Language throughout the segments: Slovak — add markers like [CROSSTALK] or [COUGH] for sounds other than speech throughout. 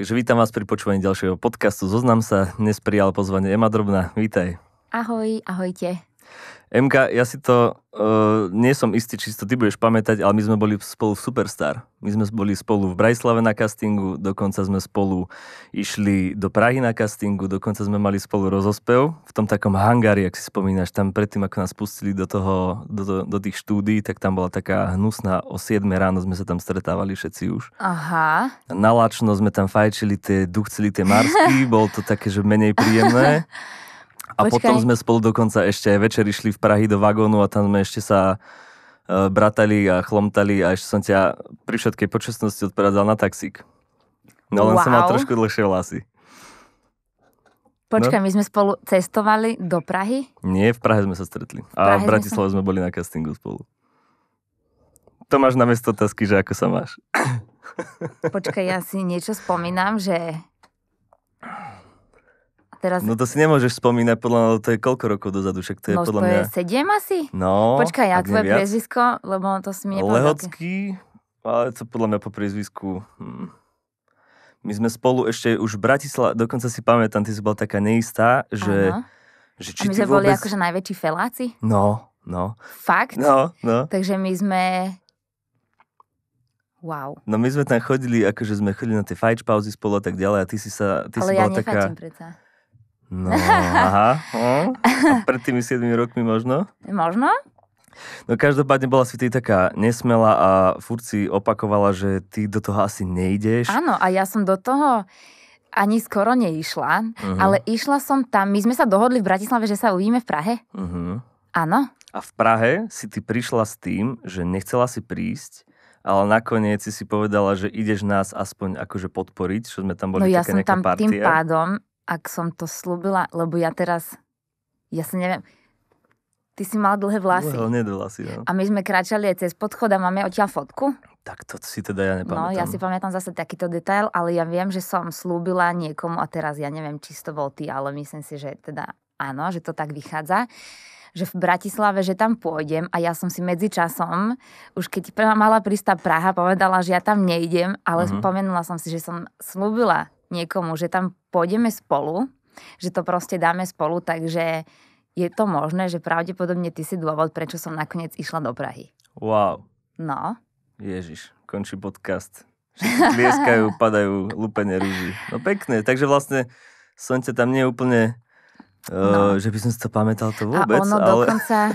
Takže vítam vás pri počúvaní ďalšieho podcastu Zoznam sa. Dnes prijal pozvanie Ema Drobná. Vítaj. Ahoj, ahojte. MK, ja si to, uh, nie som istý, či si to ty budeš pamätať, ale my sme boli spolu v Superstar. My sme boli spolu v Brajslave na castingu, dokonca sme spolu išli do Prahy na castingu, dokonca sme mali spolu rozospev v tom takom hangári, ak si spomínaš, tam predtým, ako nás pustili do, toho, do, do, do tých štúdí, tak tam bola taká hnusná, o 7 ráno sme sa tam stretávali všetci už. Aha. Nalačno sme tam fajčili tie, duchcili tie marsky, [LAUGHS] bolo to také, že menej príjemné. [LAUGHS] A Počkaj. potom sme spolu dokonca ešte aj večer išli v Prahy do vagónu a tam sme ešte sa e, bratali a chlomtali a ešte som ťa pri všetkej počasnosti odpradzal na taxík. No len wow. som mal trošku dlhšie vlasy. Počkaj, no? my sme spolu cestovali do Prahy? Nie, v Prahe sme sa stretli. a v Bratislave sme, sme boli na castingu spolu. To máš na mesto otázky, že ako sa máš. Počkaj, ja si niečo spomínam, že Teraz... No to si nemôžeš spomínať, podľa mňa to je koľko rokov dozadu, však to je no, podľa mňa... sedem asi? No. Počkaj, ja tvoje priezvisko, lebo to si mi nepovedal. Lehocký, ale to podľa mňa po priezvisku... Hm. My sme spolu ešte už v Bratislave, dokonca si pamätám, ty si bola taká neistá, že... Aha. že či A my sme vôbec... boli akože najväčší feláci? No, no. Fakt? No, no. Takže my sme... Wow. No my sme tam chodili, akože sme chodili na tie fajč pauzy spolu a tak ďalej a ty si sa... Ty Ale si ja bola taká... predsa. No, aha. No. A pred tými 7 rokmi možno? Možno. No každopádne bola si ty taká nesmelá a furt si opakovala, že ty do toho asi nejdeš. Áno, a ja som do toho ani skoro neišla, uh-huh. ale išla som tam. My sme sa dohodli v Bratislave, že sa uvidíme v Prahe. Uh-huh. Áno. A v Prahe si ty prišla s tým, že nechcela si prísť, ale nakoniec si si povedala, že ideš nás aspoň akože podporiť, čo sme tam boli no, ja som tam partia. tým pádom ak som to slúbila, lebo ja teraz, ja sa neviem, ty si mal dlhé vlasy. Dlhé vlasy, no. A my sme kráčali aj cez podchod a máme odtiaľ fotku. Tak to si teda ja nepamätám. No, ja si pamätám zase takýto detail, ale ja viem, že som slúbila niekomu a teraz ja neviem, či to bol ty, ale myslím si, že teda áno, že to tak vychádza že v Bratislave, že tam pôjdem a ja som si medzi časom, už keď mala prísť Praha, povedala, že ja tam nejdem, ale uh-huh. spomenula som si, že som slúbila niekomu, že tam pôjdeme spolu, že to proste dáme spolu, takže je to možné, že pravdepodobne ty si dôvod, prečo som nakoniec išla do Prahy. Wow. No. Ježiš, končí podcast. Vieskajú, [LAUGHS] padajú lupené rúži. No pekné, takže vlastne som tam tam neúplne, eh, no. uh, že by som si to pamätal to vôbec. A ono ale... dokonca, [LAUGHS]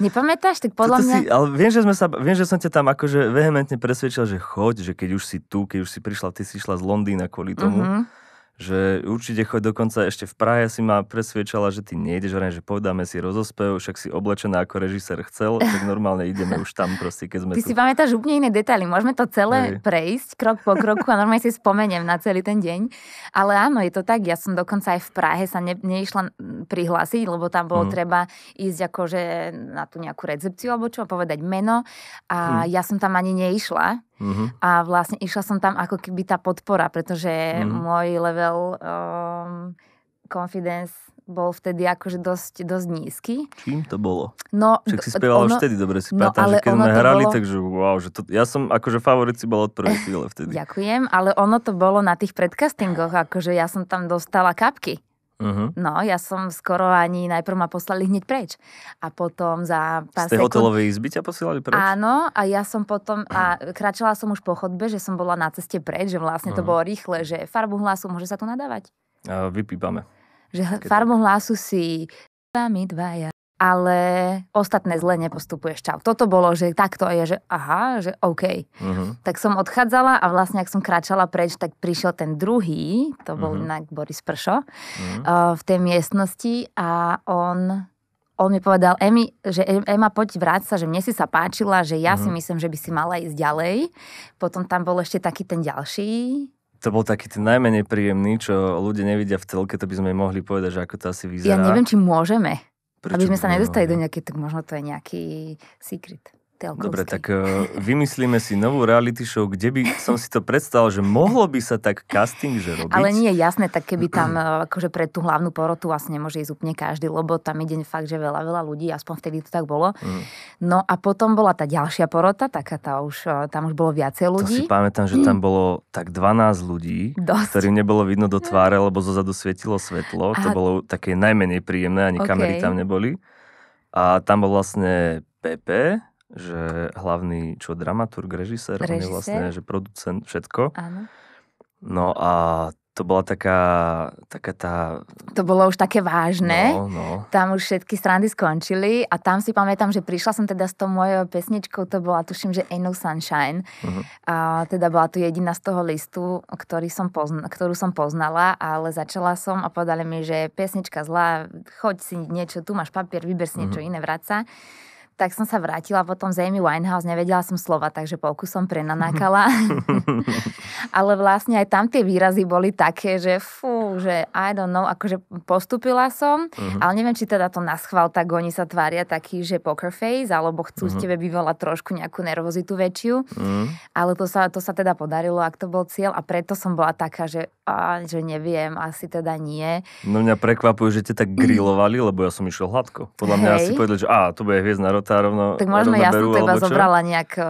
Nepamätáš? Tak podľa Toto mňa... Si, ale viem že, sme sa, viem, že som ťa tam akože vehementne presvedčil, že choď, že keď už si tu, keď už si prišla, ty si išla z Londýna kvôli tomu. Mm-hmm že určite choď dokonca ešte v Prahe si ma presviečala, že ty nejdeš, hraň, že povedáme si rozospev, však si oblečená ako režisér chcel, tak normálne ideme už tam proste, keď sme Ty tu. si pamätáš úplne iné detaily, môžeme to celé Hej. prejsť krok po kroku a normálne si spomeniem na celý ten deň. Ale áno, je to tak, ja som dokonca aj v Prahe sa ne, neišla prihlásiť, lebo tam bolo mm. treba ísť akože na tú nejakú recepciu alebo čo, povedať meno a mm. ja som tam ani neišla, Uh-huh. A vlastne išla som tam ako keby tá podpora, pretože uh-huh. môj level um, confidence bol vtedy akože dosť, dosť nízky. Čím to bolo? No, Však si spievala už vtedy, dobre si no, pamätám, že keď sme hrali, bolo... takže wow, že to, ja som akože favorit si bol od prvej chvíle vtedy. Ďakujem, ale ono to bolo na tých predcastingoch, akože ja som tam dostala kapky. Uh-huh. No, ja som skoro ani, najprv ma poslali hneď preč. A potom za pár Z tej sekund... hotelovej izby ťa posielali preč? Áno, a ja som potom, a kračala som už po chodbe, že som bola na ceste preč, že vlastne uh-huh. to bolo rýchle, že farbu hlasu môže sa tu nadávať. Uh, vypípame. Že farbu hlasu si... Vami dvaja ale ostatné zle nepostupuješ. Čau. Toto bolo, že takto je, že aha, že OK. Uh-huh. Tak som odchádzala a vlastne, ak som kráčala preč, tak prišiel ten druhý, to bol uh-huh. inak Boris Pršo, uh-huh. uh, v tej miestnosti a on on mi povedal, Emi, že Ema, poď vráť sa, že mne si sa páčila, že ja mm. si myslím, že by si mala ísť ďalej. Potom tam bol ešte taký ten ďalší. To bol taký ten najmenej príjemný, čo ľudia nevidia v telke, to by sme mohli povedať, že ako to asi vyzerá. Ja neviem, či môžeme. Prečo aby sme sa nedostali do nejakej, tak možno to je nejaký secret. Telkovský. Dobre, tak uh, vymyslíme si novú reality show, kde by som si to predstavil, že mohlo by sa tak casting že robiť. Ale nie, je jasné, tak keby tam e, [CLEARS THROAT] akože pre tú hlavnú porotu vlastne môže ísť úplne každý, lebo tam ide fakt, že veľa, veľa ľudí, aspoň vtedy to tak bolo. Mm. No a potom bola tá ďalšia porota, taká tá už, e, tam už bolo viacej ľudí. To si pamätám, že tam bolo tak 12 ľudí, Dosť. ktorým nebolo vidno do tváre, lebo zozadu svietilo svetlo. Aha. To bolo také najmenej príjemné, ani okay. kamery tam neboli. A tam bol vlastne Pepe, že hlavný, čo, dramaturg, režisér, režisér? on je vlastne, že producent, všetko. Áno. No a to bola taká, taká tá... To bolo už také vážne. No, no. Tam už všetky strany skončili a tam si pamätám, že prišla som teda s tou mojou pesničkou, to bola tuším, že Ain't No Sunshine. Uh-huh. A teda bola tu jediná z toho listu, ktorý som pozna, ktorú som poznala, ale začala som a povedali mi, že pesnička zlá, choď si niečo, tu máš papier, vyber si niečo uh-huh. iné, vráca. sa tak som sa vrátila potom z Amy Winehouse, nevedela som slova, takže polku som prenanákala. [LAUGHS] Ale vlastne aj tam tie výrazy boli také, že fú, že I don't know, akože postupila som, uh-huh. ale neviem, či teda to naschval, tak oni sa tvária taký, že poker face, alebo chcú uh-huh. z mhm. tebe vyvolať trošku nejakú nervozitu väčšiu. Uh-huh. Ale to sa, to sa teda podarilo, ak to bol cieľ a preto som bola taká, že, že neviem, asi teda nie. No mňa prekvapuje, že te tak [CLEARS THROAT] grillovali, lebo ja som išiel hladko. Podľa mňa Hej. asi povedali, že á, to bude hviezdna rod tá rovno Tak možno rovno ja som to iba zobrala nejak o,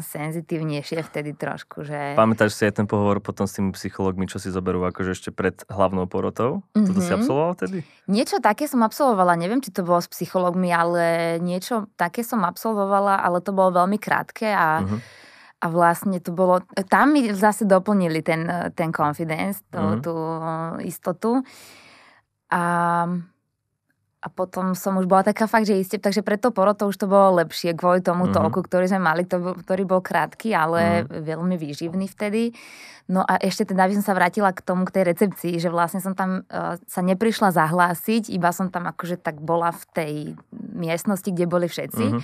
senzitívnejšie vtedy trošku, že... Pamätáš si aj ten pohovor potom s tými psychologmi, čo si zoberú akože ešte pred hlavnou porotou? Mm-hmm. Toto si mhm. absolvovala vtedy? Niečo také som absolvovala, neviem, či to bolo s psychologmi, ale niečo také som absolvovala, ale to bolo veľmi krátke a... Mm-hmm. A vlastne to bolo, tam mi zase doplnili ten, ten confidence, to, mm-hmm. tú istotu. A a potom som už bola taká fakt, že iste, takže preto poroto už to bolo lepšie kvôli tomu mm-hmm. toku, ktorý sme mali, ktorý bol krátky, ale mm-hmm. veľmi výživný vtedy. No a ešte teda by som sa vrátila k tomu, k tej recepcii, že vlastne som tam uh, sa neprišla zahlásiť, iba som tam akože tak bola v tej miestnosti, kde boli všetci. Mm-hmm.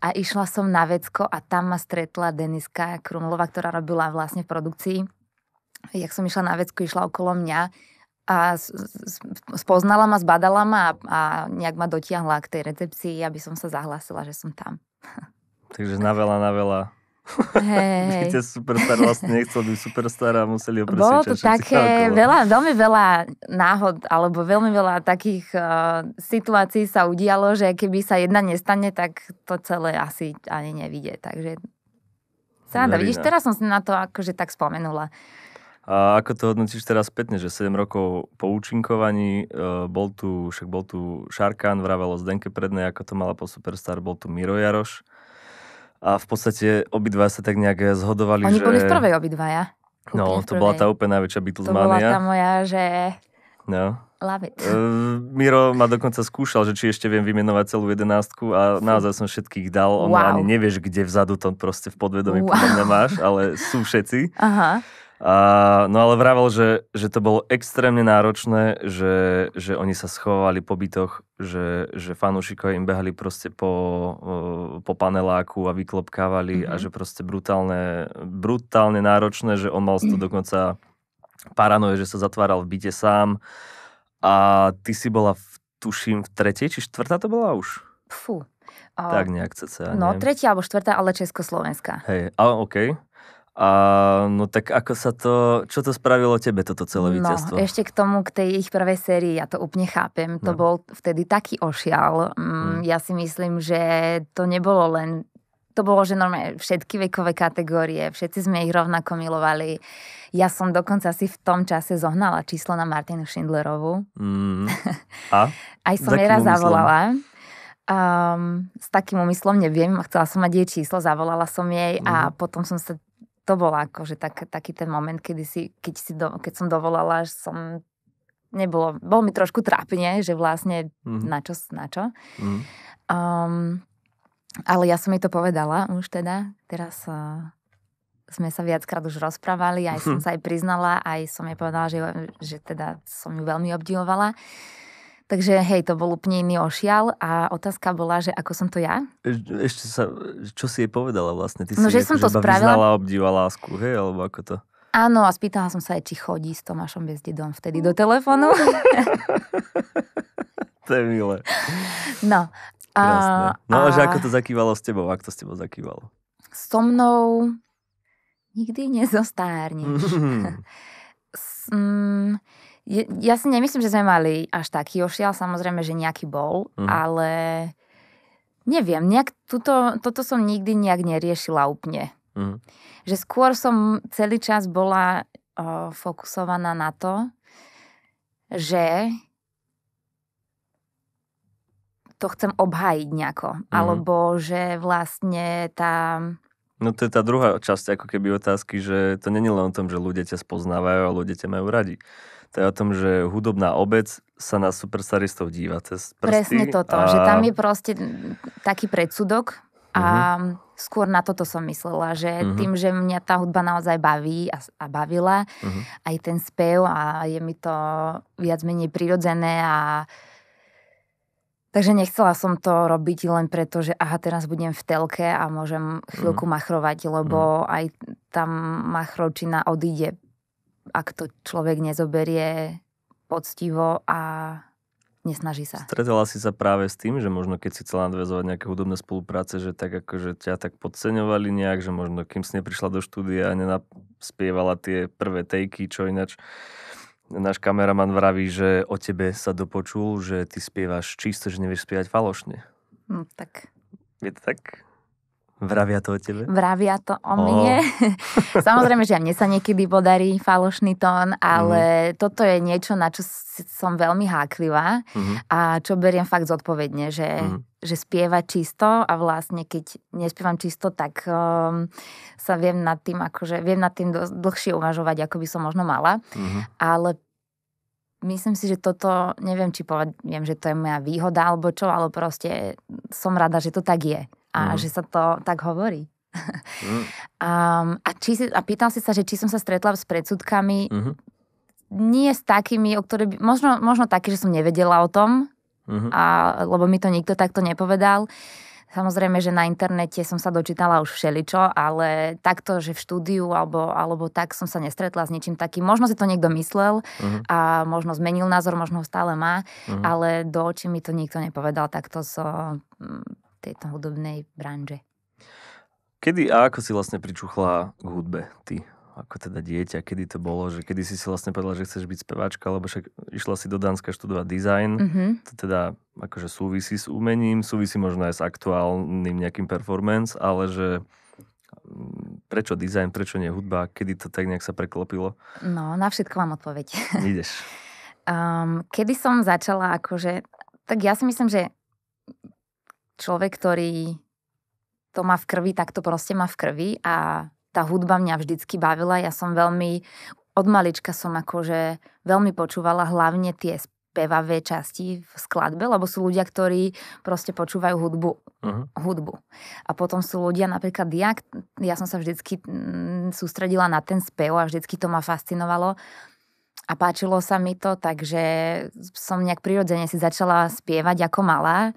A išla som na vecko a tam ma stretla Deniska Krumlova, ktorá robila vlastne v produkcii. Jak som išla na Vecko, išla okolo mňa a spoznala ma, zbadala ma a nejak ma dotiahla k tej recepcii, aby som sa zahlásila, že som tam. Takže na veľa, na veľa. Hej. Víte, superstar vlastne nechcel byť superstar a museli ho presvedčať. Bolo to také, veľa, veľmi veľa náhod, alebo veľmi veľa takých uh, situácií sa udialo, že keby sa jedna nestane, tak to celé asi ani nevidie. Takže sa vidíš, teraz som si na to akože tak spomenula. A ako to hodnotíš teraz spätne, že 7 rokov po účinkovaní, uh, bol tu, však bol tu Šarkán, vravelo z Denke prednej, ako to mala po Superstar, bol tu Miro Jaroš. A v podstate obidva sa tak nejak zhodovali, Oni že... boli v prvej obidvaja. No, to prvej. bola tá úplne najväčšia Beatlesmania. To bola tá moja, že... No. Love it. Uh, Miro ma dokonca skúšal, že či ešte viem vymenovať celú jedenástku a naozaj som všetkých dal. On wow. ani nevieš, kde vzadu to proste v podvedomí wow. podľa máš, ale sú všetci. Aha. A, no ale vravel, že, že to bolo extrémne náročné, že, že oni sa schovávali po bytoch, že, že fanúšikovia im behali proste po, eh, po paneláku a vyklopkávali mm-hmm. a mhm. že proste brutálne, brutálne náročné, že on mal mm-hmm. dokonca paranoje, že sa zatváral v byte sám a ty si bola, v, tuším, v tretej či štvrtá to bola už? Fú. tak nejak cca. No, tretia alebo štvrtá, ale Československá. Hej, a okej. Okay. A, no tak ako sa to, čo to spravilo tebe toto celé no, víťazstvo? No, ešte k tomu, k tej ich prvej sérii, ja to úplne chápem, to no. bol vtedy taký ošial. Mm, mm. Ja si myslím, že to nebolo len to bolo, že normálne všetky vekové kategórie, všetci sme ich rovnako milovali. Ja som dokonca si v tom čase zohnala číslo na Martinu Schindlerovu. Mm. [LAUGHS] A? Aj som jej raz zavolala. Um, s takým úmyslom neviem, chcela som mať jej číslo, zavolala som jej mm. a mhm. potom som sa to bol akože tak, taký ten moment, kedy si, keď, si do, keď som dovolala, že som nebolo, bol mi trošku trápne, že vlastne mm. na čo, na čo. Mm. Um, ale ja som jej to povedala už teda, teraz uh, sme sa viackrát už rozprávali, aj som [LAUGHS] sa aj priznala, aj som jej povedala, že, že teda som ju veľmi obdivovala. Uh, Takže hej, to bol úplne iný ošial a otázka bola, že ako som to ja? E, ešte sa, čo si jej povedala vlastne? Ty no, si že som akože to spravila. Vyznala, obdíva lásku, hej, alebo ako to? Áno, a spýtala som sa aj, či chodí s Tomášom Bezdedom vtedy do telefónu. [LAUGHS] to je milé. No. A... No a, že ako to zakývalo s tebou, ak to s tebou zakývalo? So mnou nikdy nezostárneš. [LAUGHS] Mm. mm, ja si nemyslím, že sme mali až taký ošiel, samozrejme, že nejaký bol, mm. ale neviem, nejak tuto, toto som nikdy nejak neriešila úplne. Mm. Že skôr som celý čas bola o, fokusovaná na to, že to chcem obhájiť nejako. Mm. Alebo že vlastne tá... No to je tá druhá časť ako keby otázky, že to není len o tom, že ľudia ťa spoznávajú a ľudia ťa majú radi to je o tom, že hudobná obec sa na superstaristov díva cez prsty. Presne toto, a... že tam je proste taký predsudok a uh-huh. skôr na toto som myslela, že uh-huh. tým, že mňa tá hudba naozaj baví a, a bavila, uh-huh. aj ten spev a je mi to viac menej prirodzené a Takže nechcela som to robiť len preto, že aha, teraz budem v telke a môžem chvíľku machrovať, lebo mm. aj tam machrovčina odíde ak to človek nezoberie poctivo a nesnaží sa. Stretala si sa práve s tým, že možno keď si chcela nadväzovať nejaké hudobné spolupráce, že tak že akože ťa tak podceňovali nejak, že možno kým si neprišla do štúdia a nenaspievala tie prvé tejky, čo ináč náš kameraman vraví, že o tebe sa dopočul, že ty spievaš čisto, že nevieš spievať falošne. No tak. Je to tak? Vravia to o tebe? Vravia to o mne. Oh. [LAUGHS] Samozrejme, že aj mne sa niekedy podarí falošný tón, ale mm. toto je niečo, na čo som veľmi háklivá mm. a čo beriem fakt zodpovedne, že, mm. že spieva čisto a vlastne keď nespievam čisto, tak um, sa viem nad tým, akože viem nad tým dlhšie uvažovať, ako by som možno mala, mm. ale myslím si, že toto, neviem, či povedem, že to je moja výhoda alebo čo, ale proste som rada, že to tak je a mm. že sa to tak hovorí. Mm. um, [LAUGHS] a, či si, a pýtal si sa, že či som sa stretla s predsudkami. Mm-hmm. Nie s takými, o ktoré by, možno, možno také, že som nevedela o tom, mm-hmm. a, lebo mi to nikto takto nepovedal. Samozrejme, že na internete som sa dočítala už všeličo, ale takto, že v štúdiu alebo, alebo tak som sa nestretla s ničím takým. Možno si to niekto myslel uh-huh. a možno zmenil názor, možno ho stále má, uh-huh. ale do očí mi to nikto nepovedal takto so tejto hudobnej branže. Kedy a ako si vlastne pričuchla k hudbe ty? Ako teda dieťa, kedy to bolo, že kedy si si vlastne povedala, že chceš byť speváčka, lebo však išla si do Dánska študovať Design. mm-hmm. to teda akože súvisí s umením, súvisí možno aj s aktuálnym nejakým performance, ale že mm, prečo design, prečo nie hudba, kedy to tak nejak sa preklopilo? No, na všetko mám odpoveď. Ideš. [LAUGHS] Um, kedy som začala akože, tak ja si myslím, že človek, ktorý to má v krvi, tak to proste má v krvi a tá hudba mňa vždycky bavila. Ja som veľmi, od malička som akože veľmi počúvala hlavne tie spevavé časti v skladbe, lebo sú ľudia, ktorí proste počúvajú hudbu. Uh-huh. hudbu. A potom sú ľudia, napríklad ja, ja som sa vždycky mm, sústredila na ten spev a vždycky to ma fascinovalo a páčilo sa mi to, takže som nejak prirodzene si začala spievať ako malá.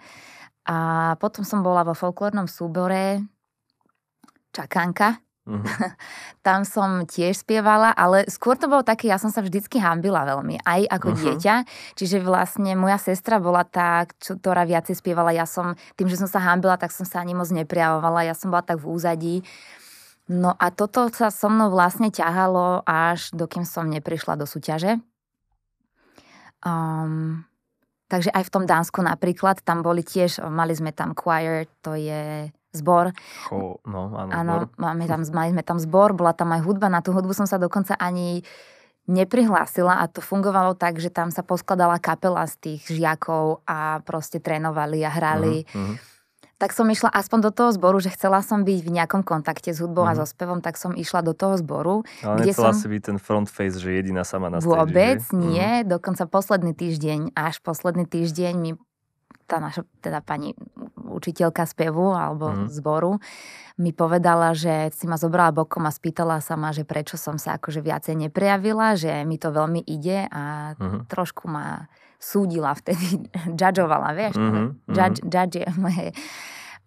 A potom som bola vo folklórnom súbore Čakanka. Uh-huh. [LAUGHS] Tam som tiež spievala, ale skôr to bolo také, ja som sa vždycky hambila veľmi, aj ako uh-huh. dieťa. Čiže vlastne moja sestra bola tá, čo, ktorá viacej spievala. Ja som, tým, že som sa hambila, tak som sa ani moc neprijavovala. Ja som bola tak v úzadí. No a toto sa so mnou vlastne ťahalo až dokým som neprišla do súťaže. Um, Takže aj v tom Dánsku napríklad, tam boli tiež, mali sme tam choir, to je zbor. Cho, no, áno, áno zbor. Máme tam, mali sme tam zbor, bola tam aj hudba, na tú hudbu som sa dokonca ani neprihlásila a to fungovalo tak, že tam sa poskladala kapela z tých žiakov a proste trénovali a hrali. Uh-huh, uh-huh tak som išla aspoň do toho zboru, že chcela som byť v nejakom kontakte s hudbou mm-hmm. a mhm. so spevom, tak som išla do toho zboru. Ale kde som... si byť ten front face, že jediná sama na stage, Vôbec že? Mhm. nie, mm-hmm. dokonca posledný týždeň, až posledný týždeň mi tá naša teda pani učiteľka spevu alebo mm. zboru mi povedala, že si ma zobrala bokom a spýtala sa ma, že prečo som sa akože viacej neprejavila, že mi to veľmi ide a mm. trošku ma súdila vtedy, [LAUGHS] judgeovala, vieš? Mm-hmm, judge, mm-hmm. judge je moje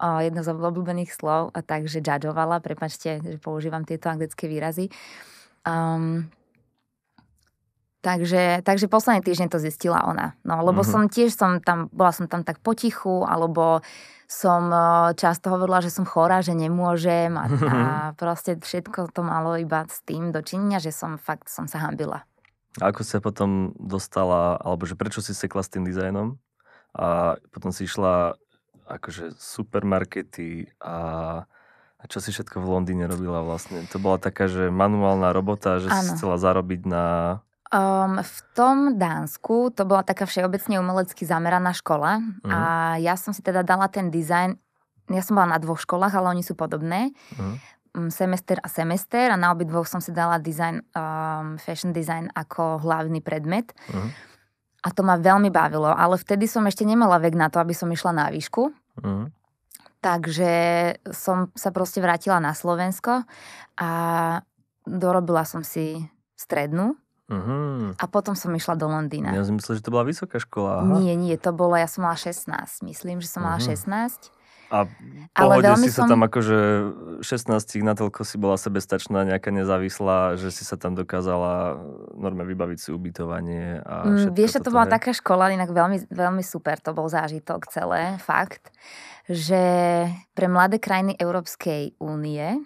o, jedno z obľúbených slov, a takže judgeovala, prepačte, že používam tieto anglické výrazy. Um, Takže, takže posledný týždeň to zistila ona. No, lebo mm-hmm. som tiež som tam, bola som tam tak potichu, alebo som často hovorila, že som chorá, že nemôžem a, a [LAUGHS] proste všetko to malo iba s tým dočinenia, že som fakt som sa hambila ako sa potom dostala, alebo že prečo si sekla s tým dizajnom a potom si išla akože supermarkety a, a čo si všetko v Londýne robila vlastne? To bola taká, že manuálna robota, že ano. si chcela zarobiť na... Um, v tom Dánsku to bola taká všeobecne umelecky zameraná škola uh-huh. a mhm. ja som si teda dala ten dizajn, ja som bola na dvoch školách, ale oni sú podobné. Uh-huh. Mm, semester a semester a na obidvoch som si dala design, um, fashion design ako hlavný predmet. Uh-huh. A to ma veľmi bavilo, ale vtedy som ešte nemala vek na to, aby som išla na výšku. Uh-huh. Takže som sa proste vrátila na Slovensko a dorobila som si strednú. Uh-huh. A potom som išla do Londýna. Ja som myslela, že to bola vysoká škola. Aha. Nie, nie, to bola, ja som mala 16, myslím, že som uh-huh. mala 16. A ale veľmi si som... sa tam akože 16 natoľko si bola sebestačná, nejaká nezávislá, že si sa tam dokázala eh, norme vybaviť si ubytovanie a mm, Vieš, že to bola je. taká škola, inak veľmi, veľmi super to bol zážitok celé, fakt, že pre mladé krajiny Európskej únie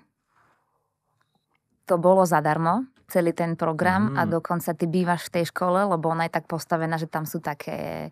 to bolo zadarmo, celý ten program mm. a dokonca ty bývaš v tej škole, lebo ona je tak postavená, že tam sú také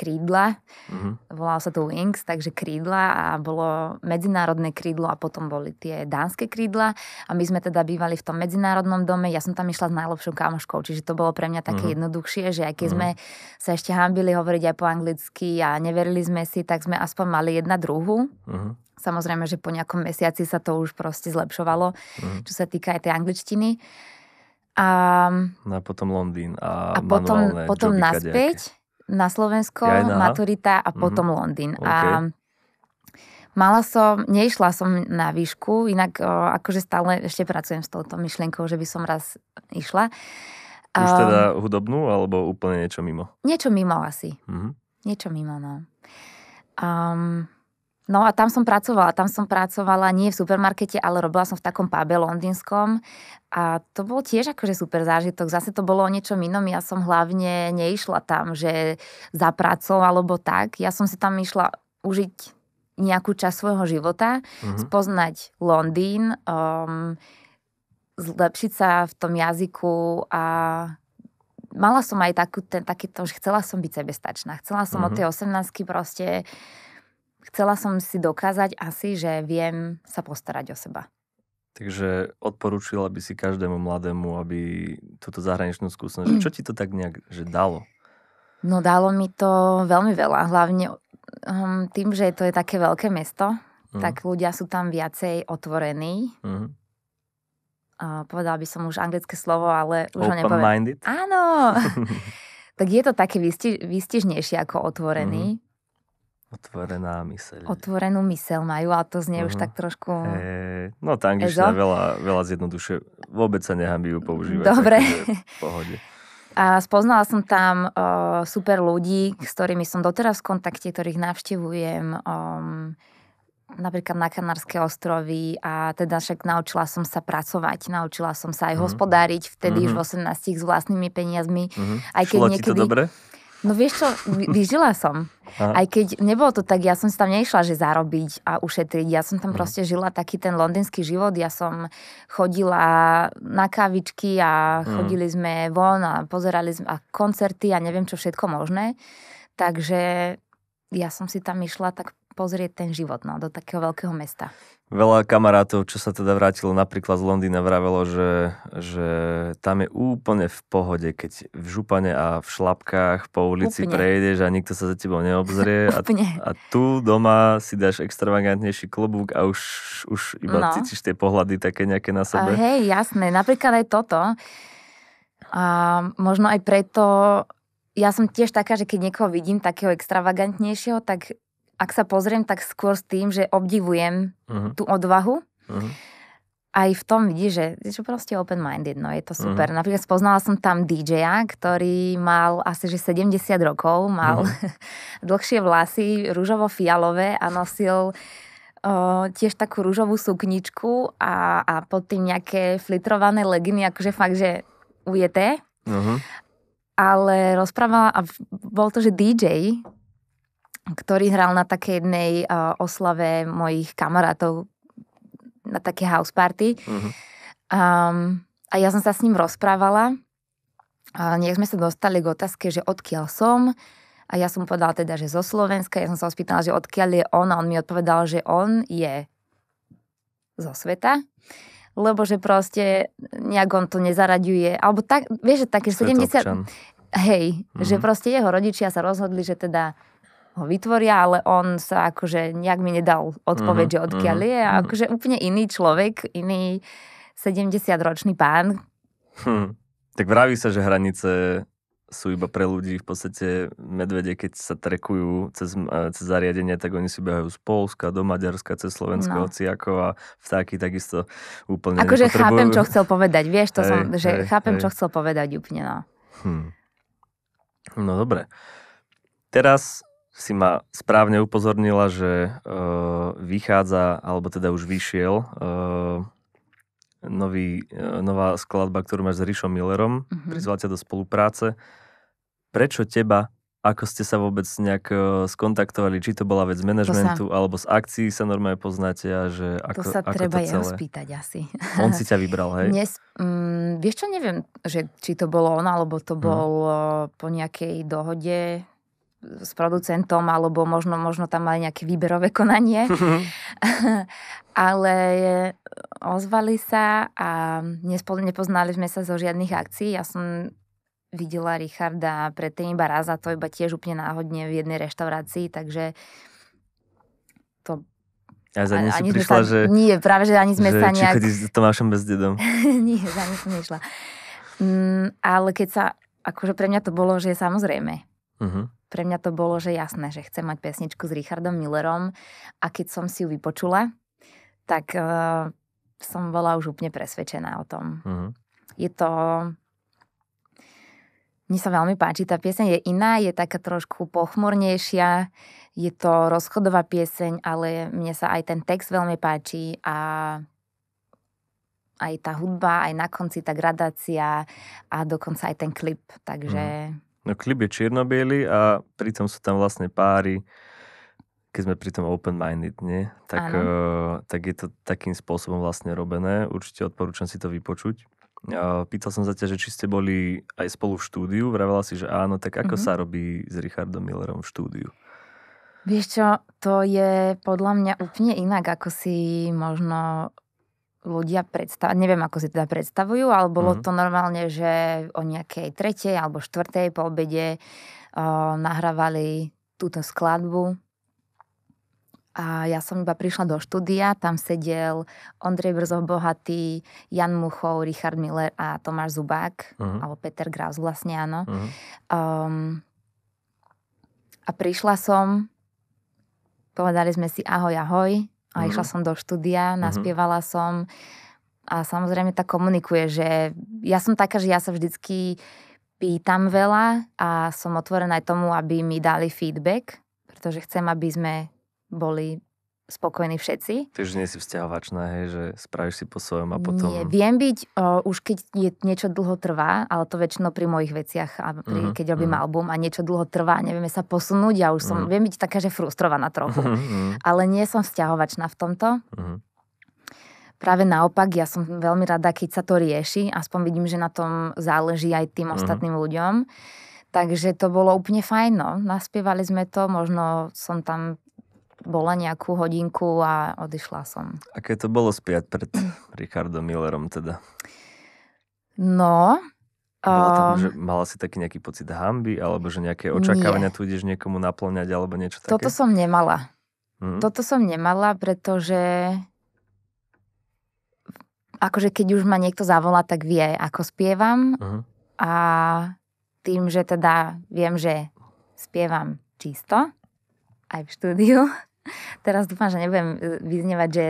krídla. Mm-hmm. Volalo sa to Wings, takže krídla a bolo medzinárodné krídlo a potom boli tie dánske krídla. A my sme teda bývali v tom medzinárodnom dome. Ja som tam išla s najlepšou kamoškou, čiže to bolo pre mňa také mm-hmm. jednoduchšie, že aj keď mm-hmm. sme sa ešte hambili hovoriť aj po anglicky a neverili sme si, tak sme aspoň mali jedna druhu. Mm-hmm. Samozrejme, že po nejakom mesiaci sa to už proste zlepšovalo, mm. čo sa týka aj tej angličtiny. A, no a potom Londýn a, a potom, potom naspäť. Kadejaké na Slovensko, Jajná. maturita a mhm. potom mm-hmm. Londýn. Okay. A Mala som, neišla som na výšku, inak o, akože stále ešte pracujem s touto myšlienkou, že by som raz išla. Už teda ehm, hudobnú, alebo úplne niečo mimo? Niečo mimo asi. Mm-hmm. Niečo mimo, no. Um, No a tam som pracovala. Tam som pracovala nie v supermarkete, ale robila som v takom pube londýnskom. A to bol tiež akože super zážitok. Zase to bolo o niečom inom. Ja som hlavne neišla tam, že za prácou alebo tak. Ja som si tam išla užiť nejakú časť svojho života, mm-hmm. spoznať Londýn, um, zlepšiť sa v tom jazyku a mala som aj takú, ten, takýto, že chcela som byť sebestačná. Chcela som mm-hmm. od mhm. tej 18 proste chcela som si dokázať asi, že viem sa postarať o seba. Takže odporúčila by si každému mladému, aby túto zahraničnú skúsenosť, mm. čo ti to tak nejak že dalo? No dalo mi to veľmi veľa, hlavne um, tým, že to je také veľké mesto, mm. tak ľudia sú tam viacej otvorení. Mm. Uh, povedala by som už anglické slovo, ale už Open ho nepoviem. Minded? Áno! [LAUGHS] tak je to také vystižnejšie ako otvorený. Mm. Otvorená myseľ. Otvorenú myseľ majú, ale to znie uh-huh. už mhm. tak trošku... E, no tá angličtina veľa, veľa zjednoduše. Vôbec sa nehambí ju používať. Dobre. pohode. A spoznala som tam o, e, super ľudí, s ktorými som doteraz v kontakte, ktorých navštevujem. O, um, napríklad na Kanárske ostrovy a teda však naučila som sa pracovať, naučila som sa aj mm. hospodáriť vtedy mm-hmm. už mhm. v 18 s vlastnými peniazmi. Mm-hmm. Aj keď Šlo niekedy... ti to dobre? No vieš čo, vyžila som. Aha. Aj keď nebolo to tak, ja som si tam neišla, že zarobiť a ušetriť. Ja som tam mhm. proste žila taký ten londýnsky život. Ja som chodila na kavičky a mhm. chodili sme von a pozerali sme a koncerty a neviem čo všetko možné. Takže ja som si tam išla tak pozrieť ten život no, do takého veľkého mesta. Veľa kamarátov, čo sa teda vrátilo napríklad z Londýna, vravelo, že, že tam je úplne v pohode, keď v župane a v šlapkách po ulici úplne. prejdeš a nikto sa za tebou neobzrie. [LAUGHS] a, a tu doma si dáš extravagantnejší klobúk a už, už iba no. cítiš tie pohľady také nejaké na sebe. hej, jasné. Napríklad aj toto. A možno aj preto ja som tiež taká, že keď niekoho vidím takého extravagantnejšieho, tak ak sa pozriem, tak skôr s tým, že obdivujem uh-huh. tú odvahu. Uh-huh. Aj v tom vidíš, že je to proste open-minded, no je to mhm. super. Uh-huh. Napríklad spoznala som tam DJ-a, ktorý mal asi že 70 rokov, mal uh-huh. [LAUGHS] dlhšie vlasy, rúžovo-fialové a nosil o, tiež takú rúžovú sukničku a, a pod tým nejaké flitrované leginy, akože fakt, že ujeté. Uh-huh. Ale rozprávala, a bol to, že DJ, ktorý hral na takej jednej uh, oslave mojich kamarátov na také house party. Uh-huh. Um, a ja som sa s ním rozprávala a nech sme sa dostali k otázke, že odkiaľ som. A ja som mu povedala teda, že zo Slovenska. Ja som sa ho spýtala, že odkiaľ je on. A on mi odpovedal, že on je zo sveta. Lebo že proste nejak on to nezaraďuje. Alebo tak, vieš, že také 70... Hej, mm-hmm. že mhm. proste jeho rodičia sa rozhodli, že teda ho vytvoria, ale on sa akože nejak mi nedal odpoveď, uh-huh, že mhm, odkiaľ uh-huh. je. A mhm. akože úplne iný človek, iný 70-ročný pán. Hm. Tak vraví sa, že hranice sú iba pre ľudí v podstate medvede, keď sa trekujú cez, eh, cez zariadenie, tak oni si behajú z Polska do Maďarska, cez Slovensko, no. Ciakov a vtáky takisto úplne Akože chápem, čo chcel povedať, vieš, to hej, som, že hej, chápem, hej. čo chcel povedať úplne, no. Hm. No dobre. Teraz si ma správne upozornila, že e, vychádza, alebo teda už vyšiel e, nový, e, nová skladba, ktorú máš s Rišom Millerom. mm-hmm. Prizval ťa do spolupráce. Prečo teba ako ste sa vôbec nejak e, skontaktovali, či to bola vec manažmentu, sa, alebo z akcií sa normálne poznáte a že ako To sa ako treba to jeho spýtať asi. On si ťa vybral, hej? Dnes, um, vieš čo, neviem, že, či to bolo on, alebo to mhm. bol hmm. po nejakej dohode, s producentom, alebo možno, možno tam mali nejaké výberové [LAUGHS] konanie. Mhm. Ale ozvali sa a nepoznali sme sa zo žiadnych akcií. Ja som videla Richarda predtým iba raz a to iba tiež úplne náhodne v jednej reštaurácii, takže to a za ani si prišla, sa, že... Nie, práve, že ani sme že sa nejak... Či s Tomášom Bezdedom. [LAUGHS] nie, za ani som nešla. Mm, ale keď sa... Akože pre mňa to bolo, že samozrejme. Uh-huh pre mňa to bolo, že jasné, že chcem mať pesničku s Richardom Millerom a keď som si ju vypočula, tak uh, som bola už úplne presvedčená o tom. Uh-huh. Je to... Mne sa veľmi páči, tá pieseň je iná, je taká trošku pochmurnejšia, je to rozchodová pieseň, ale mne sa aj ten text veľmi páči a aj tá hudba, aj na konci tá gradácia a dokonca aj ten klip, takže... Uh-huh No klip je čierno a pritom sú tam vlastne páry, keď sme pri tom open-minded, nie? Tak, uh, tak je to takým spôsobom vlastne robené. Určite odporúčam si to vypočuť. Uh, pýtal som za ťa, že či ste boli aj spolu v štúdiu. Vravela si, že áno. Tak ako mm-hmm. sa robí s Richardom Millerom v štúdiu? Vieš čo, to je podľa mňa úplne inak, ako si možno ľudia predstav... neviem, ako si teda predstavujú, ale bolo mm-hmm. to normálne, že o nejakej tretej alebo štvrtej po obede o, uh, nahrávali túto skladbu. A ja som iba prišla do štúdia, tam sedel Ondrej Brzov Bohatý, Jan Muchov, Richard Miller a Tomáš Zubák, uh-huh. alebo Peter Graus vlastne, áno. Uh-huh. Um, a prišla som, povedali sme si ahoj, ahoj, a mm. išla som do štúdia, mhm. naspievala som a samozrejme tak komunikuje, že ja som taká, že ja sa vždycky pýtam veľa a som otvorená aj tomu, aby mi dali feedback, pretože chcem, aby sme boli spokojní všetci. Ty už nie si vzťahovačná, hej, že spravíš si po svojom a potom... Nie, viem byť, o, už keď je, niečo dlho trvá, ale to väčšinou pri mojich veciach, a pri, mm-hmm. keď robím mm-hmm. album a niečo dlho trvá, nevieme sa posunúť, ja už som, mm-hmm. viem byť taká, že frustrovaná trochu, mm-hmm. ale nie som vzťahovačná v tomto. Mm-hmm. Práve naopak, ja som veľmi rada, keď sa to rieši, aspoň vidím, že na tom záleží aj tým mm-hmm. ostatným ľuďom. Takže to bolo úplne fajno. No. Naspievali sme to, možno som tam bola nejakú hodinku a odišla som. Aké to bolo spiať pred [CLEARS THROAT] Richardom Millerom teda? No, bola tam, ehm, že mala si taký nejaký pocit hamby, alebo že nejaké očakávania Nie. tu ideš niekomu naplňať, alebo niečo také? Toto som nemala. Hmm. Toto som nemala, pretože akože keď už ma niekto zavolá, tak vie, ako spievam. Uh-huh. A tým, že teda viem, že spievam čisto, aj v štúdiu, Teraz dúfam, že nebudem e, vyznievať, že...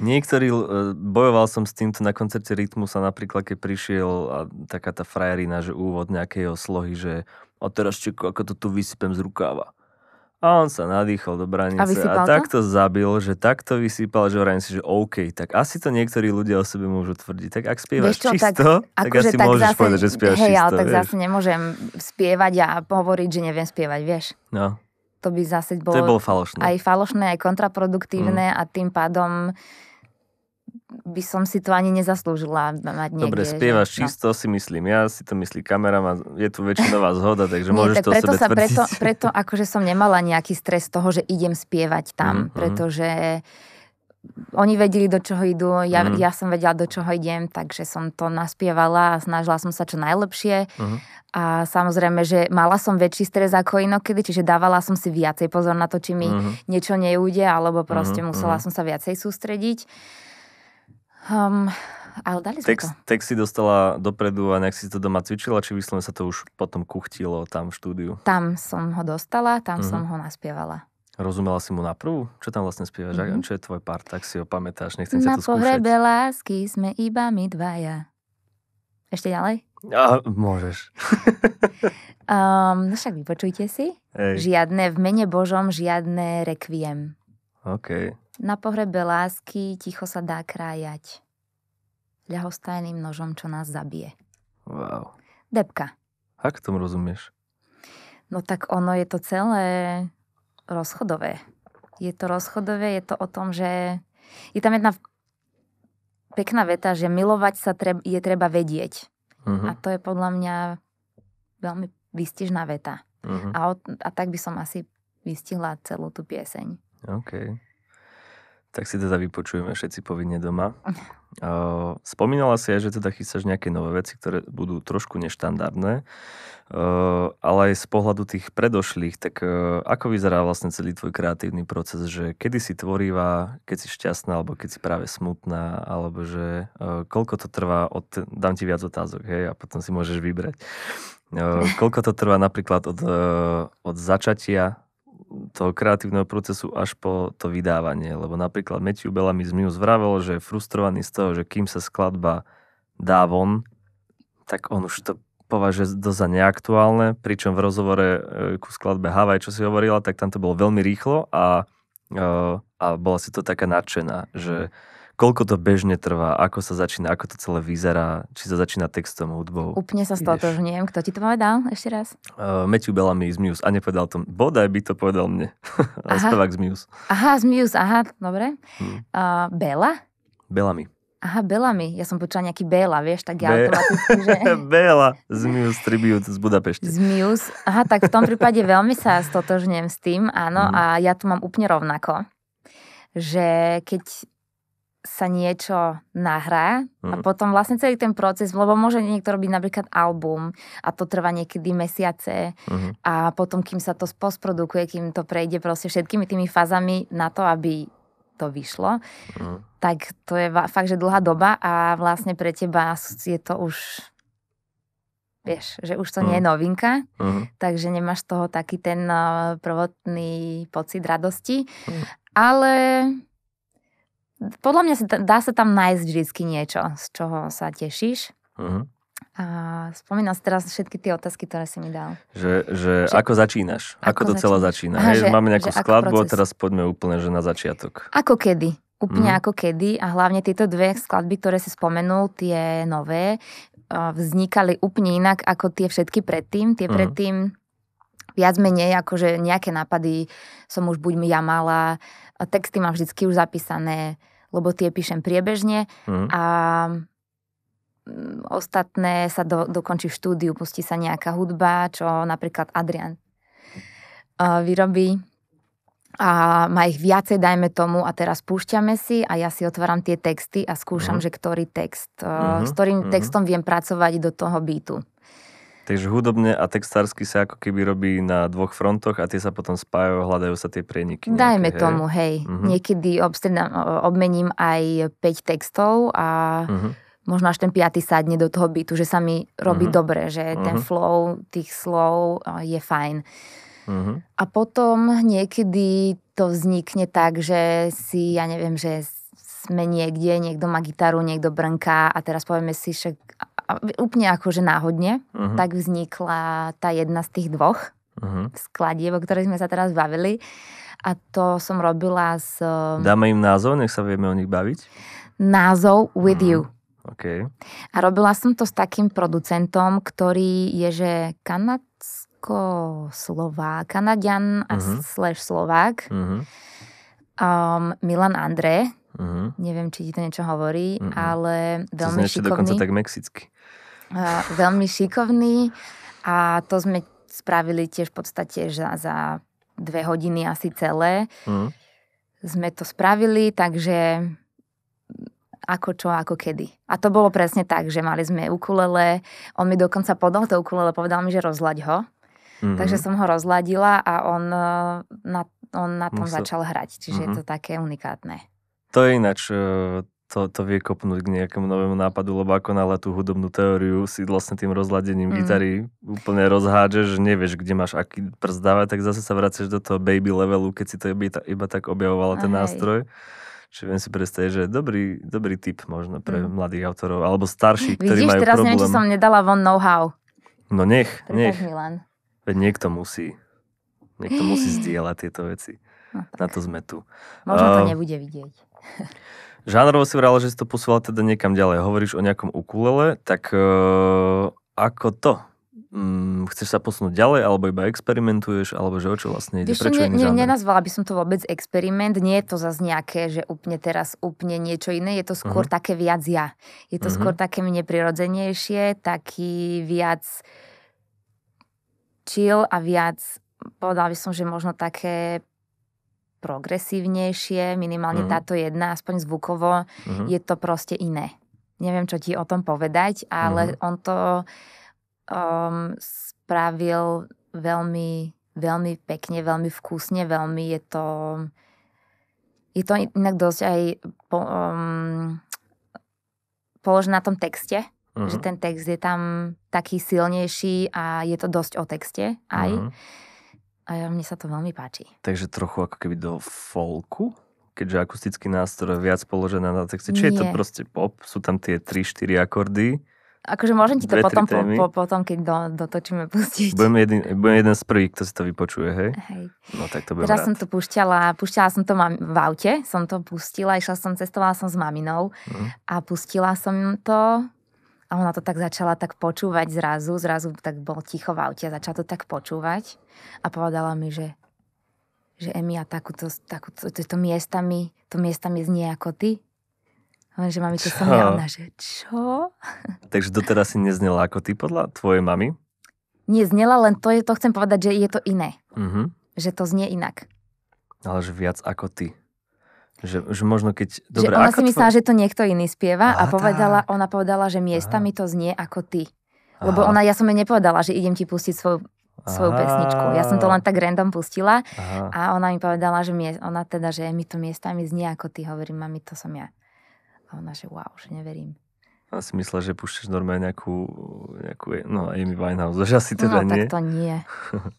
Niektorý, e, bojoval som s týmto na koncerte Rytmu sa napríklad, keď prišiel a taká tá frajerina, že úvod nejakej slohy, že a teraz čeku, ako to tu vysypem z rukáva. A on sa nadýchol do branice a, a takto zabil, že takto vysýpal, že hovorím si, že OK, tak asi to niektorí ľudia o sebe môžu tvrdiť. Tak ak spievaš čo, čisto, tak, tak akože asi tak môžeš zase, povedať, že spievaš hej, čisto. Hej, ale tak vieš. zase nemôžem spievať a hovoriť, že neviem spievať, vieš. No to by zase bolo, to bolo falošné. aj falošné, aj kontraproduktívne mm. a tým pádom by som si to ani nezaslúžila mať niekde. Dobre, spievaš že... No. čisto, si myslím ja, si to myslí kamera, je tu väčšinová zhoda, [LAUGHS] takže môžeš tak to preto sebe sa, preto, preto akože som nemala nejaký stres toho, že idem spievať tam, mm-hmm. pretože oni vedeli, do čoho idú, ja, mm. ja som vedela, do čoho idem, takže som to naspievala a snažila som sa čo najlepšie. Mm. A samozrejme, že mala som väčší stres ako inokedy, čiže dávala som si viacej pozor na to, či mi mm. niečo neúde, alebo proste mm. musela mm. som sa viacej sústrediť. Um, ale dali sme text, to. Text si dostala dopredu a nejak si to doma cvičila, či vyslovene sa to už potom kuchtilo tam v štúdiu? Tam som ho dostala, tam mm som ho naspievala. Rozumela si mu na prvú? Čo tam vlastne spievaš? Mm-hmm. Čo je tvoj part, tak si ho pamätáš, nechcem sa to skúšať. Na pohrebe lásky sme iba my dvaja. Ešte ďalej? A, môžeš. um, [LAUGHS] no však vypočujte si. Ej. Žiadne v mene Božom, žiadne rekviem. OK. Na pohrebe lásky ticho sa dá krájať. Ľahostajným nožom, čo nás zabije. Wow. Debka. Ak tomu rozumieš? No tak ono je to celé rozchodové. Je to rozchodové, je to o tom, že je tam jedna pekná veta, že milovať sa treb, je treba vedieť. Uh-huh. A to je podľa mňa veľmi výstižná veta. Uh-huh. A, o, a tak by som asi vystihla celú tú pieseň. Okay. Tak si teda vypočujeme všetci povinne doma. [LAUGHS] spomínala si aj, že teda chystáš nejaké nové veci, ktoré budú trošku neštandardné, ale aj z pohľadu tých predošlých, tak e, ako vyzerá vlastne celý tvoj kreatívny proces, že kedy si tvorivá, keď si šťastná, alebo keď si práve smutná, alebo že e, koľko to trvá, od, dám ti viac otázok, hej, a potom si môžeš vybrať. E, koľko to trvá napríklad od, od začatia toho kreatívneho procesu až po to vydávanie. Lebo napríklad Matthew Bellamy z Muse vravel, že je frustrovaný z toho, že kým sa skladba dá von, tak on už to považuje dosť za neaktuálne, pričom v rozhovore e, ku skladbe Havaj, čo si hovorila, tak tam to bolo veľmi rýchlo a, e, a bola si to taká nadšená, že mm Koľko to bežne trvá? Ako sa začína? Ako to celé vyzerá? Či sa začína textom, hudbou? Úplne sa stotožňujem. Kto ti to povedal? Ešte raz. Uh, Matthew Bellamy z Muse. A nepovedal to. Bodaj by to povedal mne. [LAUGHS] aha. Spevák z Muse. Aha, z Muse. Aha, dobre. Hmm. Uh, Bela? Bellamy. Aha, Belami. Ja som počula nejaký Bela, vieš, tak ja Be- automaticky, že... [LAUGHS] Bela z Muse Tribute z Budapešti. Z Muse. Aha, tak v tom prípade veľmi sa stotožňujem s tým, áno, mm. a ja tu mám úplne rovnako. Že keď sa niečo nahrá a mhm. potom vlastne celý ten proces, lebo môže niekto robiť napríklad album a to trvá niekedy mesiace mhm. a potom kým sa to posprodukuje, kým to prejde proste všetkými tými fázami na to, aby to vyšlo, mhm. tak to je fakt, že dlhá doba a vlastne pre teba je to už vieš, že už to nie je novinka, takže nemáš toho taký ten eh, prvotný pocit radosti, ale podľa mňa dá sa tam nájsť vždy niečo, z čoho sa tešíš. Uh-huh. A spomínam si teraz všetky tie otázky, ktoré si mi dal. Že, že, že ako začínaš? Ako, ako to začínaš? celé začína? Aha, Hej, že, máme nejakú že skladbu a teraz poďme úplne že na začiatok. Ako kedy? Úplne uh-huh. ako kedy a hlavne tieto dve skladby, ktoré si spomenul, tie nové, eh, vznikali úplne inak ako tie všetky predtým. Tie mhm. predtým viac menej akože nejaké nápady som už buď ja mala, eh, texty mám vždycky už zapísané, lebo tie píšem priebežne mhm. mm. a ostatné sa do, dokončí v štúdiu, pustí sa nejaká hudba, čo napríklad Adrian vyrobí a má ich viacej, dajme tomu, a teraz púšťame si a ja si otváram tie texty a skúšam, mm. že ktorý text, mm-hmm. s ktorým mm-hmm. textom viem pracovať do toho bytu. Takže hudobne a textársky sa ako keby robí na dvoch frontoch a tie sa potom spájajú, hľadajú sa tie prieniky. Nejaké, Dajme hej? tomu, hej. Uh-huh. Niekedy obstredám, obmením aj 5 textov a uh-huh. možno až ten piaty sadne do toho bytu, že sa mi robí uh-huh. dobre, že uh-huh. ten flow tých slov je fajn. Uh-huh. A potom niekedy to vznikne tak, že si, ja neviem, že sme niekde, niekto má gitaru, niekto brnká a teraz povieme si však, úplne akože náhodne, uh-huh. tak vznikla tá jedna z tých dvoch uh-huh. skladieb, o ktorých sme sa teraz bavili. A to som robila s... Ehm, Dáme im názov, nech sa vieme o nich baviť. Názov With uh-huh. You. Okay. A robila som to s takým producentom, ktorý je, že kanadsko-slovák, kanadian uh-huh. slash slovák, uh-huh. um, Milan André, Uh-huh. Neviem, či ti to niečo hovorí, uh-huh. ale veľmi to šikovný. dokonca tak mexicky. Uh, veľmi šikovný a to sme spravili tiež v podstate za, za dve hodiny asi celé. Uh-huh. Sme to spravili, takže ako čo, ako kedy. A to bolo presne tak, že mali sme ukulele, on mi dokonca podal to ukulele, povedal mi, že rozlaď ho. Mm-hmm. Takže som ho rozladila a on eh, na, on na tom Musel... začal hrať. Čiže mm-hmm. je to také unikátne to ináč e, to, to vie kopnúť k nejakému novému nápadu, lebo ako na tú hudobnú teóriu si vlastne tým rozladením mm. gitary úplne že nevieš, kde máš aký prst dávať, tak zase sa vraciaš do toho baby levelu, keď si to iba, iba tak objavovala ten Aj. nástroj. Čiže viem si predstaviť, že dobrý, dobrý tip možno pre mm. mladých autorov, alebo starších, ktorí Vidíš, majú teraz problém. neviem, či som nedala von know-how. No nech, nech. Milan. Veď niekto musí. Niekto musí zdieľať tieto veci. No, Na to sme tu. Možno uh, to nebude vidieť. Žánrovo si vrala, že si to posúvala teda niekam ďalej. Hovoríš o nejakom ukulele, tak uh, ako to? Mm, chceš sa posunúť ďalej, alebo iba experimentuješ, alebo že o čo vlastne ide? Víš, Prečo ne, ne, nenazvala by som to vôbec experiment, nie je to zase nejaké, že úplne teraz úplne niečo iné, je to mhm. skôr uh-huh. také viac ja. Je to uh-huh. skôr také mne prirodzenejšie, taký viac chill a viac, povedala by som, že možno také progresívnejšie, minimálne mm. táto jedna, aspoň zvukovo, mm. je to proste iné. Neviem, čo ti o tom povedať, ale mm. on to um, spravil veľmi, veľmi pekne, veľmi vkusne, veľmi je to... Je to inak dosť aj po, um, položené na tom texte, uh-huh. že mhm. ten text je tam taký silnejší a je to dosť o texte aj. Uh-huh a ja, mne sa to veľmi páči. Takže trochu ako keby do folku? keďže akustický nástroj je viac položená na texte. Či je to proste pop? Sú tam tie 3-4 akordy? Akože môžem ti to potom, po, po, potom, keď do, dotočíme, pustiť. Budem jeden, budem jeden z prvých, kto si to vypočuje, hej? hej. No tak to budem Teraz rád. som to púšťala, púšťala som to mam, v aute, som to pustila, išla som, cestovala som s maminou mm. a pustila som to a ona to tak začala tak počúvať zrazu, zrazu tak bol ticho v aute a začala to tak počúvať a povedala mi, že že Emi a takúto, takúto to, to, miestami, to miestami znie ako ty. že mami to som ja, ona, že čo? [LAUGHS] Takže doteraz si neznela ako ty podľa tvojej mamy? Neznela, len to, je, to chcem povedať, že je to iné. Uh-huh. Že to znie inak. Ale že viac ako ty. Že, že možno keď... Dobre, že ona si myslela, tvoj... že to niekto iný spieva ah, a povedala, ona povedala, že miesta mi to znie ako ty. Lebo ona, ja som jej nepovedala, že idem ti pustiť svoju, svoju pesničku. Ja som to len tak random pustila Aha. a ona mi povedala, že miest, ona teda, že mi to miestami znie ako ty. Hovorím, mami, to som ja. A ona, že wow, že neverím. Ja si myslela, že púšťaš normálne nejakú, nejakú no, Amy Winehouse, že asi teda no, nie. tak to nie. [LAUGHS]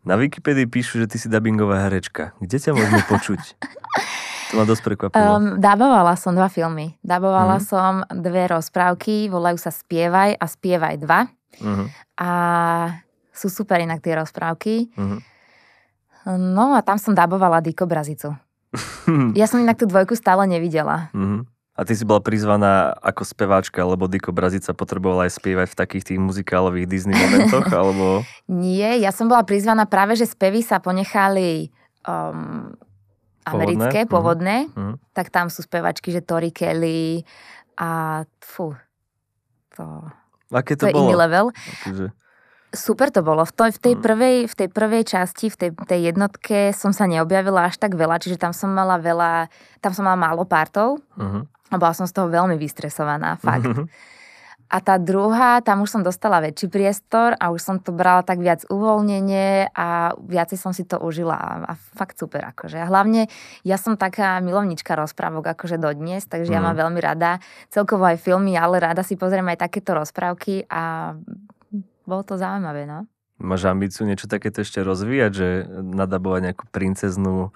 Na Wikipedii píšu, že ty si dubbingová herečka. Kde ťa môžeme počuť? To ma dosť prekvapilo. Um, dabovala som dva filmy. Dabovala hmm. som dve rozprávky, volajú sa Spievaj a Spievaj 2. Uh-huh. Mhm. A sú super inak tie rozprávky. Uh-huh. No a tam som dabovala Diko Brazicu. [LAUGHS] ja som inak tú dvojku stále nevidela. Uh-huh. A ty si bola prizvaná ako speváčka, lebo Diko Brazica potrebovala aj spievať v takých tých muzikálových Disney momentoch, [LAUGHS] alebo... Nie, ja som bola prizvaná práve, že spevy sa ponechali um, americké, mhm. pôvodné, mm-hmm. tak tam sú speváčky, že Tori Kelly a fú, to... Aké to, to je iný level. Takže... Super to bolo. V, to, v, tej, mm. prvej, v tej prvej časti, v tej, tej jednotke som sa neobjavila až tak veľa, čiže tam som mala veľa, tam som mala málo partov uh-huh. a bola som z toho veľmi vystresovaná, fakt. Uh-huh. A tá druhá, tam už som dostala väčší priestor a už som to brala tak viac uvoľnenie a viacej som si to užila a, a fakt super akože. A hlavne ja som taká milovnička rozprávok akože dodnes, takže uh-huh. ja mhm. mám veľmi rada celkovo aj filmy, ale rada si pozriem aj takéto rozprávky a bolo to zaujímavé, no. Máš ambíciu niečo takéto ešte rozvíjať, že nadabovať nejakú princeznú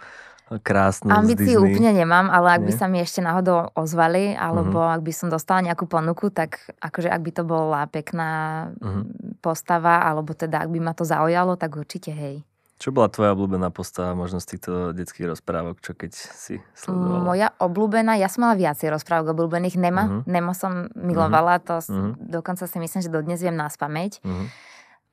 krásnu Ambíciu úplne nemám, ale ak Nie? by sa mi ešte náhodou ozvali, alebo uh-huh. ak by som dostala nejakú ponuku, tak akože ak by to bola pekná uh-huh. postava, alebo teda ak by ma to zaujalo, tak určite hej. Čo bola tvoja obľúbená postava možno z týchto detských rozprávok, čo keď si sledovala? Moja obľúbená, ja som mala viacej rozprávok obľúbených. Nema, uh-huh. Nemo som mhm. milovala, to uh-huh. dokonca si myslím, že dodnes viem nás pamäť. Uh-huh.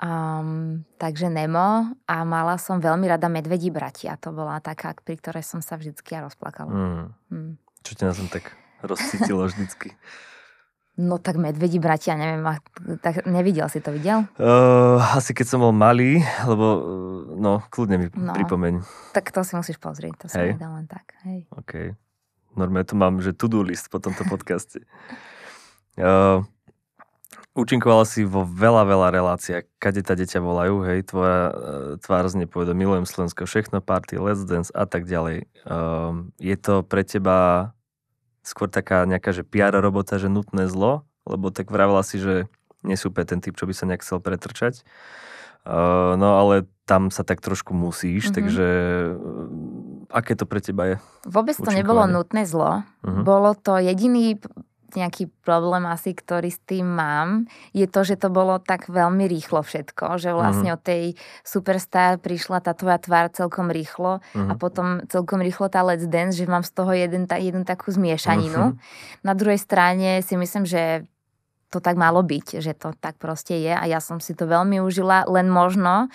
Um, takže Nemo a mala som veľmi rada Medvedí bratia. To bola taká, pri ktorej som sa vždycky rozplakala. rozplakala. huh Hmm. Čo ťa na tom tak rozcítilo vždycky? [LAUGHS] No tak medvedí bratia, neviem, a, tak nevidel si to, videl? Uh, asi keď som bol malý, lebo uh, no, kľudne mi no, pripomeň. Tak to si musíš pozrieť, to som len tak. Hej. OK. Normálne tu mám, že to-do list po tomto podcaste. uh, [LAUGHS] eh, Učinkovala si vo veľa, veľa reláciách. Kade tá deťa volajú, hej, tvoja uh, tvár z nepoveda, milujem Slovensko, všechno, party, let's dance a tak ďalej. Uh, je to pre teba skôr taká nejaká, že PR mhm. robota, že nutné zlo, lebo tak vravila si, že nie sú ten typ, čo by sa nejak chcel pretrčať. Uh, no ale tam sa tak trošku musíš, mm-hmm. takže uh, aké to pre teba je? Vôbec to nebolo nutné zlo. Mm-hmm. Bolo to jediný nejaký problém asi, ktorý s tým mám, je to, že to bolo tak veľmi rýchlo všetko, že mhm. vlastne uh-huh. od tej Superstar prišla tá tvoja tvár celkom rýchlo uh-huh. a potom celkom rýchlo tá Let's Dance, že mám z toho jeden, jednu takú zmiešaninu. Uh-huh. Na druhej strane si myslím, že to tak malo byť, že to tak proste je a ja som si to veľmi užila, len možno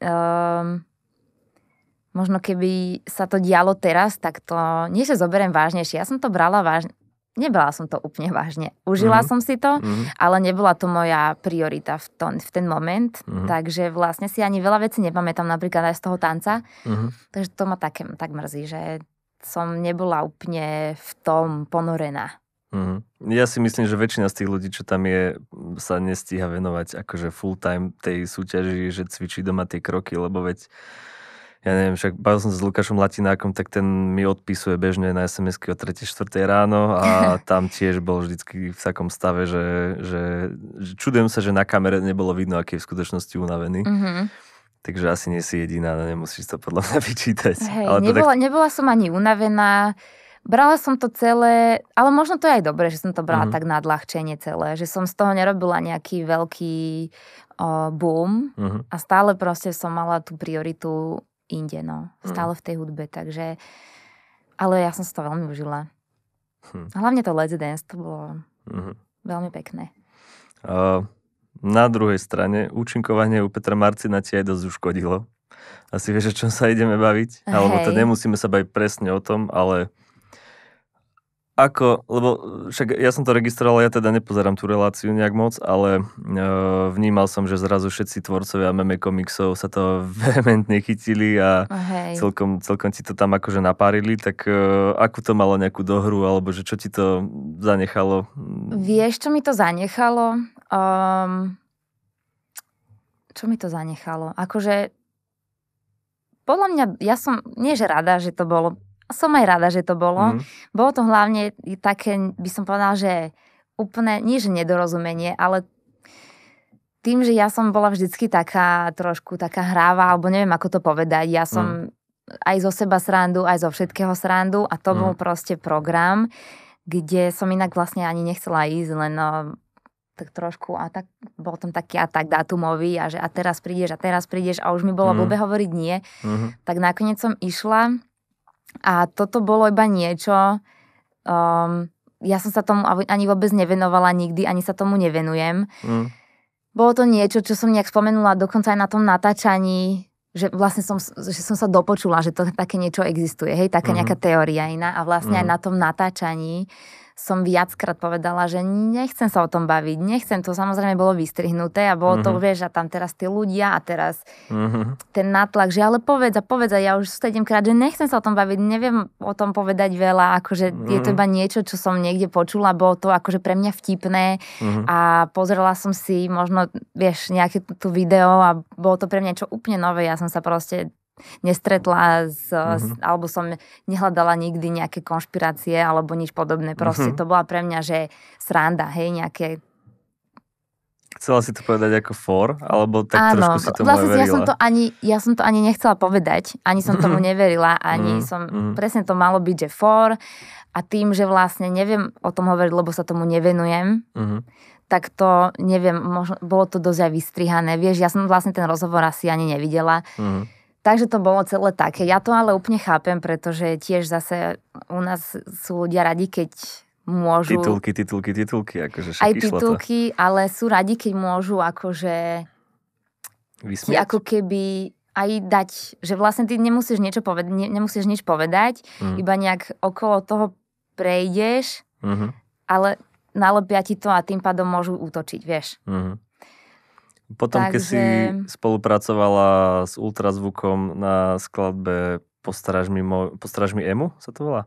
um, možno keby sa to dialo teraz, tak to nie, že zoberiem vážnejšie. Ja som to brala vážne, Nebala som to úplne vážne. Užila mm-hmm. som si to, mm-hmm. ale nebola to moja priorita v, to, v ten moment. Mm-hmm. Takže vlastne si ani veľa vecí nepamätám, napríklad aj z toho tanca. Mm-hmm. Takže to ma tak, tak mrzí, že som nebola úplne v tom ponorená. Mm-hmm. Ja si myslím, že väčšina z tých ľudí, čo tam je, sa nestíha venovať akože full time tej súťaži, že cvičí doma tie kroky, lebo veď ja neviem, však bavil som sa s Lukášom Latinákom, tak ten mi odpisuje bežne na sms o 3. 4. ráno a [LAUGHS] tam tiež bol vždycky v takom stave, že, že, že čudujem sa, že na kamere nebolo vidno, aký je v skutočnosti unavený. Mm-hmm. Takže asi nie si jediná, no nemusíš to podľa mňa [LAUGHS] vyčítať. Hej, ale nebola, tak... nebola som ani unavená, brala som to celé, ale možno to je aj dobre, že som to brala mm-hmm. tak nadľahčenie celé, že som z toho nerobila nejaký veľký o, boom mm-hmm. a stále proste som mala tú prioritu inde, no. Mm. Stále v tej hudbe, takže... Ale ja som si to veľmi užila. Hm. Hlavne to Let's Dance, to bolo mm-hmm. veľmi pekné. Uh, na druhej strane, účinkovanie u Petra Marcina ti aj dosť uškodilo. Asi vieš, o čom sa ideme baviť? Hey. Alebo to nemusíme sa baviť presne o tom, ale ako, lebo e, však ja som to registroval, ja teda nepozerám tú reláciu nejak moc, ale e, vnímal som, že zrazu všetci tvorcovia meme komiksov sa to [LAUGHS] vehementne chytili a oh, celkom, celkom ti to tam akože napárili, tak e, ako to malo nejakú dohru, alebo že čo ti to zanechalo? Vieš, čo mi to zanechalo? Um, čo mi to zanechalo? Akože podľa mňa, ja som, nie že rada, že to bolo som aj rada, že to bolo. Mm. Bolo to hlavne také, by som povedala, že úplne, nie že nedorozumenie, ale tým, že ja som bola vždycky taká trošku taká hráva, alebo neviem, ako to povedať, ja som mm. aj zo seba srandu, aj zo všetkého srandu a to mm. bol proste program, kde som inak vlastne ani nechcela ísť, len no, tak trošku a tak bol tam taký a tak dátumový a že a teraz prídeš a teraz prídeš a už mi bolo mm. blbe hovoriť nie, mm-hmm. tak nakoniec som išla a toto bolo iba niečo, um, ja som sa tomu ani vôbec nevenovala nikdy, ani sa tomu nevenujem. Mm. Bolo to niečo, čo som nejak spomenula dokonca aj na tom natáčaní, že vlastne som, že som sa dopočula, že to také niečo existuje, hej, taká mm-hmm. nejaká teória iná a vlastne mm-hmm. aj mhm. na tom natáčaní som viackrát povedala, že nechcem sa o tom baviť, nechcem, to samozrejme bolo vystrihnuté a bolo uh-huh. to, mhm. vieš, a tam teraz tie ľudia a teraz uh-huh. ten nátlak, že ale povedz a povedz a ja už sedem krát, že nechcem sa o tom baviť, neviem o tom povedať veľa, akože uh-huh. je to mhm. iba niečo, čo som niekde počula, bolo to akože pre mňa vtipné uh-huh. a pozrela som si možno, vieš, nejaké tu video a bolo to pre mňa čo úplne nové, ja som sa proste nestretla z, mm-hmm. z, alebo som nehľadala nikdy nejaké konšpirácie alebo nič podobné. Proste mm-hmm. to bola pre mňa, že sranda, hej, nejaké Chcela si to povedať ako for, alebo tak Áno, trošku si tomu vlastne neverila? Ja som, to ani, ja som to ani nechcela povedať, ani som tomu mhm. neverila, ani mm, som, mm. presne to malo byť, že for a tým, že vlastne neviem o tom hovoriť, lebo sa tomu nevenujem, mm. tak to, neviem, možno, bolo to dosť aj vystrihané, vieš, ja som vlastne ten rozhovor asi ani nevidela. Mm Takže to bolo celé také. Ja to ale úplne chápem, pretože tiež zase u nás sú ľudia radi, keď môžu... Titulky, titulky, titulky. Akože aj titulky, to. ale sú radi, keď môžu akože... Vysmieť? Ako keby aj dať, že vlastne ty nemusíš, niečo povedať, ne, nemusíš nič povedať, mm. iba nejak okolo toho prejdeš, mm-hmm. ale nalepia ti to a tým pádom môžu útočiť, vieš. Mm-hmm. Potom, Takže... keď si spolupracovala s ultrazvukom na skladbe Postražmi Emu, sa to volá?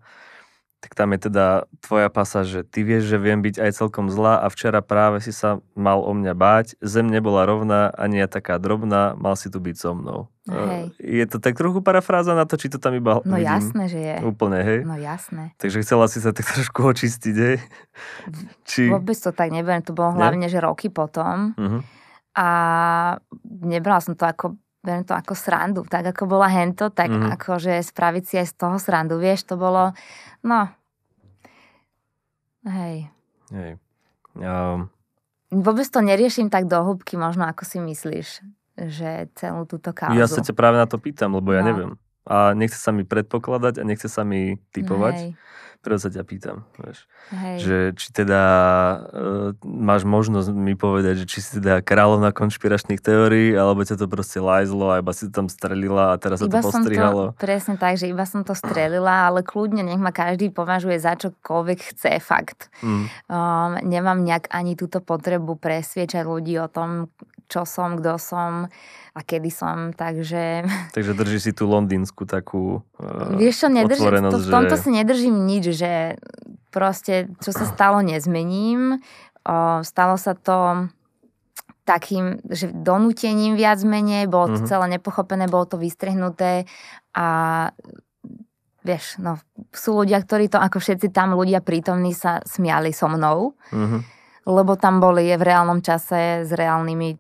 Tak tam je teda tvoja pasa, že ty vieš, že viem byť aj celkom zlá a včera práve si sa mal o mňa báť, zem nebola rovná, ani ja taká drobná, mal si tu byť so mnou. No eh, hej. Je to tak trochu parafráza na to, či to tam iba No vidím. jasné, že je. Úplne, hej? No jasné. Takže chcela si sa tak trošku očistiť, hej? či... Vôbec to tak neviem, to bolo hlavne, ne? že roky potom. Uh-huh a nebrala som to ako beriem to ako srandu, tak ako bola hento, tak mm. akože spraviť si aj z toho srandu, vieš, to bolo, no, hej. Hej. Um. Vôbec to neriešim tak do hĺbky, možno ako si myslíš, že celú túto kauzu. Ja sa ťa práve na to pýtam, lebo ja no. neviem. A nechce sa mi predpokladať a nechce sa mi typovať. Hej preto sa ťa pýtam, vieš, Hej. že či teda e, máš možnosť mi povedať, že či si teda kráľovna konšpiračných teórií, alebo ťa to proste lajzlo, a iba si to tam strelila a teraz sa iba to postrihalo. Som to, presne tak, že iba som to strelila, ale kľudne nech ma každý považuje za čokoľvek chce, fakt. Mm. Um, nemám nejak ani túto potrebu presviečať ľudí o tom, čo som, kto som a kedy som, takže... [LAUGHS] Takže drží si tú londýnsku takú uh, Vieš čo, nedrži, to, v tomto že... si nedržím nič, že proste, čo sa stalo, nezmením. Uh, stalo sa to takým, že donútením viac menej, bolo to uh-huh. celé nepochopené, bolo to vystrehnuté a vieš, no, sú ľudia, ktorí to, ako všetci tam ľudia prítomní sa smiali so mnou. uh-huh. lebo tam boli v reálnom čase s reálnymi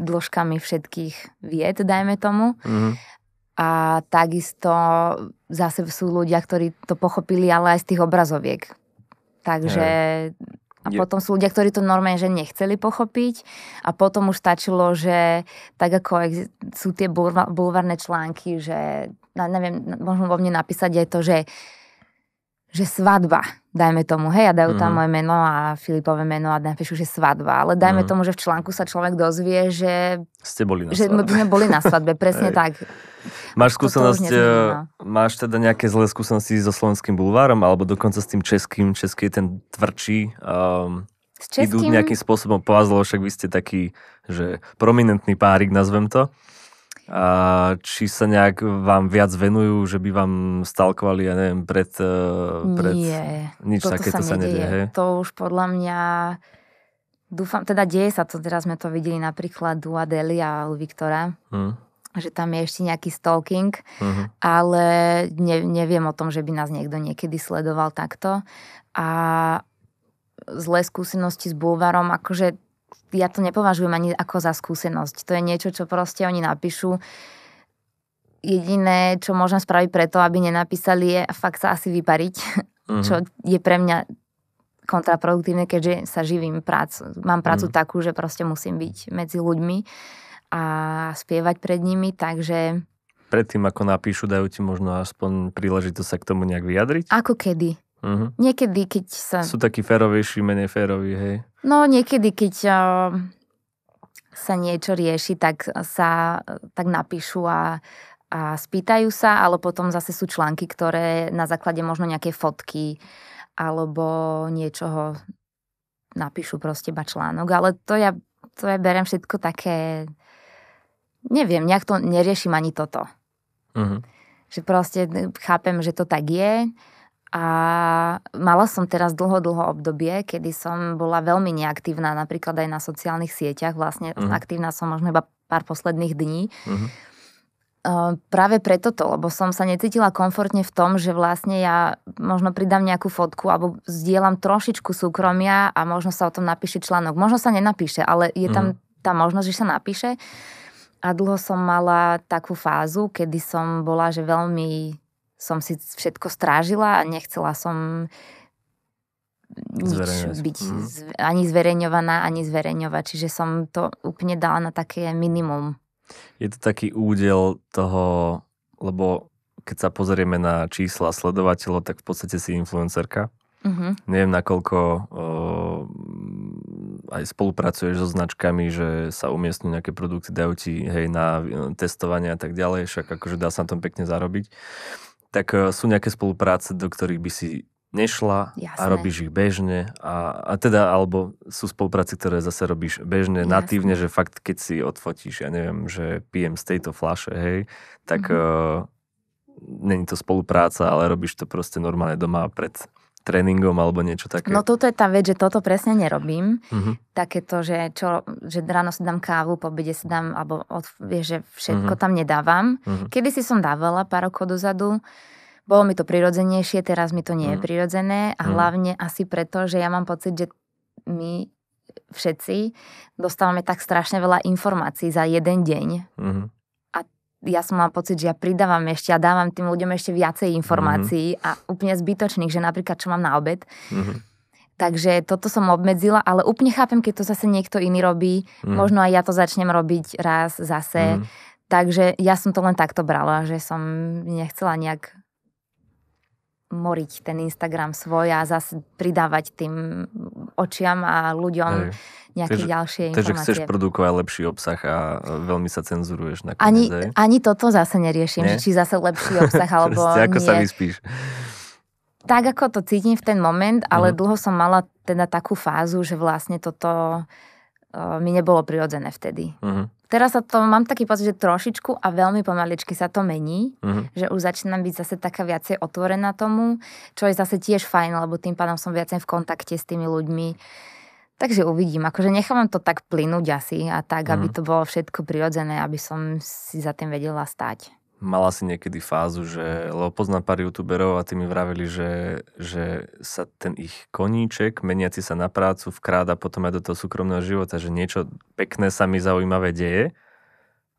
dĺžkami všetkých vied, dajme tomu. Mm-hmm. A takisto zase sú ľudia, ktorí to pochopili, ale aj z tých obrazoviek. Takže... Yeah. A je. potom sú ľudia, ktorí to normálne, že nechceli pochopiť a potom už stačilo, že tak ako sú tie bulvárne články, že neviem, možno vo mne napísať aj to, že, že svadba dajme tomu, hej, a dajú tam mm-hmm. moje meno a Filipové meno a napíšu, že svadba. Ale dajme mm-hmm. tomu, že v článku sa človek dozvie, že... Ste boli na že svadbe. Že sme boli na svadbe, presne tak. Máš skúsenosť, e, máš teda nejaké zlé skúsenosti so slovenským bulvárom alebo dokonca s tým českým, český ten tvrdší, um, s českým... idú nejakým spôsobom po vás, však vy ste taký, že prominentný párik, nazvem to. A či sa nejak vám viac venujú, že by vám stalkovali, ja neviem, pred... E, pred... Nie, Nič takéto sa, sa nedieje. To už podľa mňa... Dúfam, teda deje sa to, teraz sme to videli napríklad u Adeli a u Viktora, hmm. že tam je ešte nejaký stalking, hmm. ale ne, neviem o tom, že by nás niekto niekedy sledoval takto. A zlé skúsenosti s bulvarom, akože ja to nepovažujem ani ako za skúsenosť. To je niečo, čo proste oni napíšu. Jediné, čo môžem spraviť preto, aby nenapísali, je fakt sa asi vypariť, mm-hmm. [LAUGHS] čo mhm. je pre mňa kontraproduktívne, keďže sa živím prácu. Mám prácu mm-hmm. takú, že proste musím byť medzi ľuďmi a spievať pred nimi, takže... Predtým, ako napíšu, dajú ti možno aspoň príležitosť sa k tomu nejak vyjadriť? Ako kedy. Mm-hmm. Niekedy, keď sa... Sú takí férovejší, menej féroví, hej? No niekedy, keď eh, sa niečo rieši, tak sa tak napíšu a, a spýtajú sa, ale potom zase sú články, ktoré na základe možno nejaké fotky alebo niečoho napíšu proste iba článok, ale to ja, to ja berem všetko také, neviem, nejak to neriešim ani toto. Uh-huh. Že proste chápem, že to tak je, a mala som teraz dlho, dlho obdobie, kedy som bola veľmi neaktívna, napríklad aj na sociálnych sieťach. Vlastne uh-huh. aktívna som možno iba pár posledných dní. Uh-huh. Uh, práve preto to, lebo som sa necítila komfortne v tom, že vlastne ja možno pridám nejakú fotku alebo zdieľam trošičku súkromia a možno sa o tom napíše článok. Možno sa nenapíše, ale je tam mm. tá možnosť, že sa napíše. A dlho som mala takú fázu, kedy som bola, že veľmi som si všetko strážila a nechcela som nič byť mm. z, ani zverejňovaná, ani zverejňovať. Čiže som to úplne dala na také minimum. Je to taký údel toho, lebo keď sa pozrieme na čísla sledovateľov, tak v podstate si influencerka. Mm-hmm. Neviem, nakoľko o, aj spolupracuješ so značkami, že sa umiestňujú nejaké produkty, dajú ti hej na e, testovanie a tak ďalej, však akože dá sa na tom pekne zarobiť tak e, sú nejaké spolupráce, do ktorých by si nešla Jasné. a robíš ich bežne a, a teda, alebo sú spolupráce, ktoré zase robíš bežne, Jasné. natívne, že fakt, keď si odfotíš, ja neviem, že pijem z tejto flaše, hej, tak mm-hmm. uh, není to spolupráca, ale robíš to proste normálne doma pred tréningom alebo niečo také? No toto je tá vec, že toto presne nerobím. Uh-huh. Mhm. Takéto, že, čo, že ráno si dám kávu, po obede si dám, alebo od, vieš, že všetko uh-huh. tam nedávam. Uh-huh. Kedy si som dávala pár rokov dozadu, bolo mi to prirodzenejšie, teraz mi to nie uh-huh. je prirodzené a uh-huh. hlavne asi preto, že ja mám pocit, že my všetci dostávame tak strašne veľa informácií za jeden deň. Uh-huh ja som mám pocit, že ja pridávam ešte a dávam tým ľuďom ešte viacej mhm. informácií mm-hmm. a úplne zbytočných, že napríklad čo mám na obed. Mm-hmm. Takže toto som obmedzila, ale úplne chápem, keď to zase niekto iný robí. Mm. Možno aj ja to začnem robiť raz zase. Mm. Takže ja som to len takto brala, že som nechcela nejak moriť ten Instagram svoj a zase pridávať tým očiam a ľuďom. Hej nejaké takže, ďalšie informácie. Takže chceš produkovať lepší obsah a veľmi sa cenzuruješ na ani, ani toto zase neriešim, Nie? či zase lepší obsah [LAUGHS] alebo Preste, ako nie. sa vyspíš? Tak, ako to cítim v ten moment, ale mm. dlho som mala teda takú fázu, že vlastne toto e, mi nebolo prirodzené vtedy. Uh-huh. Teraz sa to, mám taký pocit, že trošičku a veľmi pomaličky sa to mení, uh-huh. že už začínam byť zase taká viacej otvorená tomu, čo je zase tiež fajn, lebo tým pádom som viacej v kontakte s tými ľuďmi Takže uvidím. Akože nechám to tak plynúť asi a tak, aby mm. to bolo všetko prirodzené, aby som si za tým vedela stať. Mala si niekedy fázu, že, lebo poznám pár youtuberov a tí mi vravili, že, že sa ten ich koníček, meniaci sa na prácu, vkráda potom aj do toho súkromného života, že niečo pekné sa mi zaujímavé deje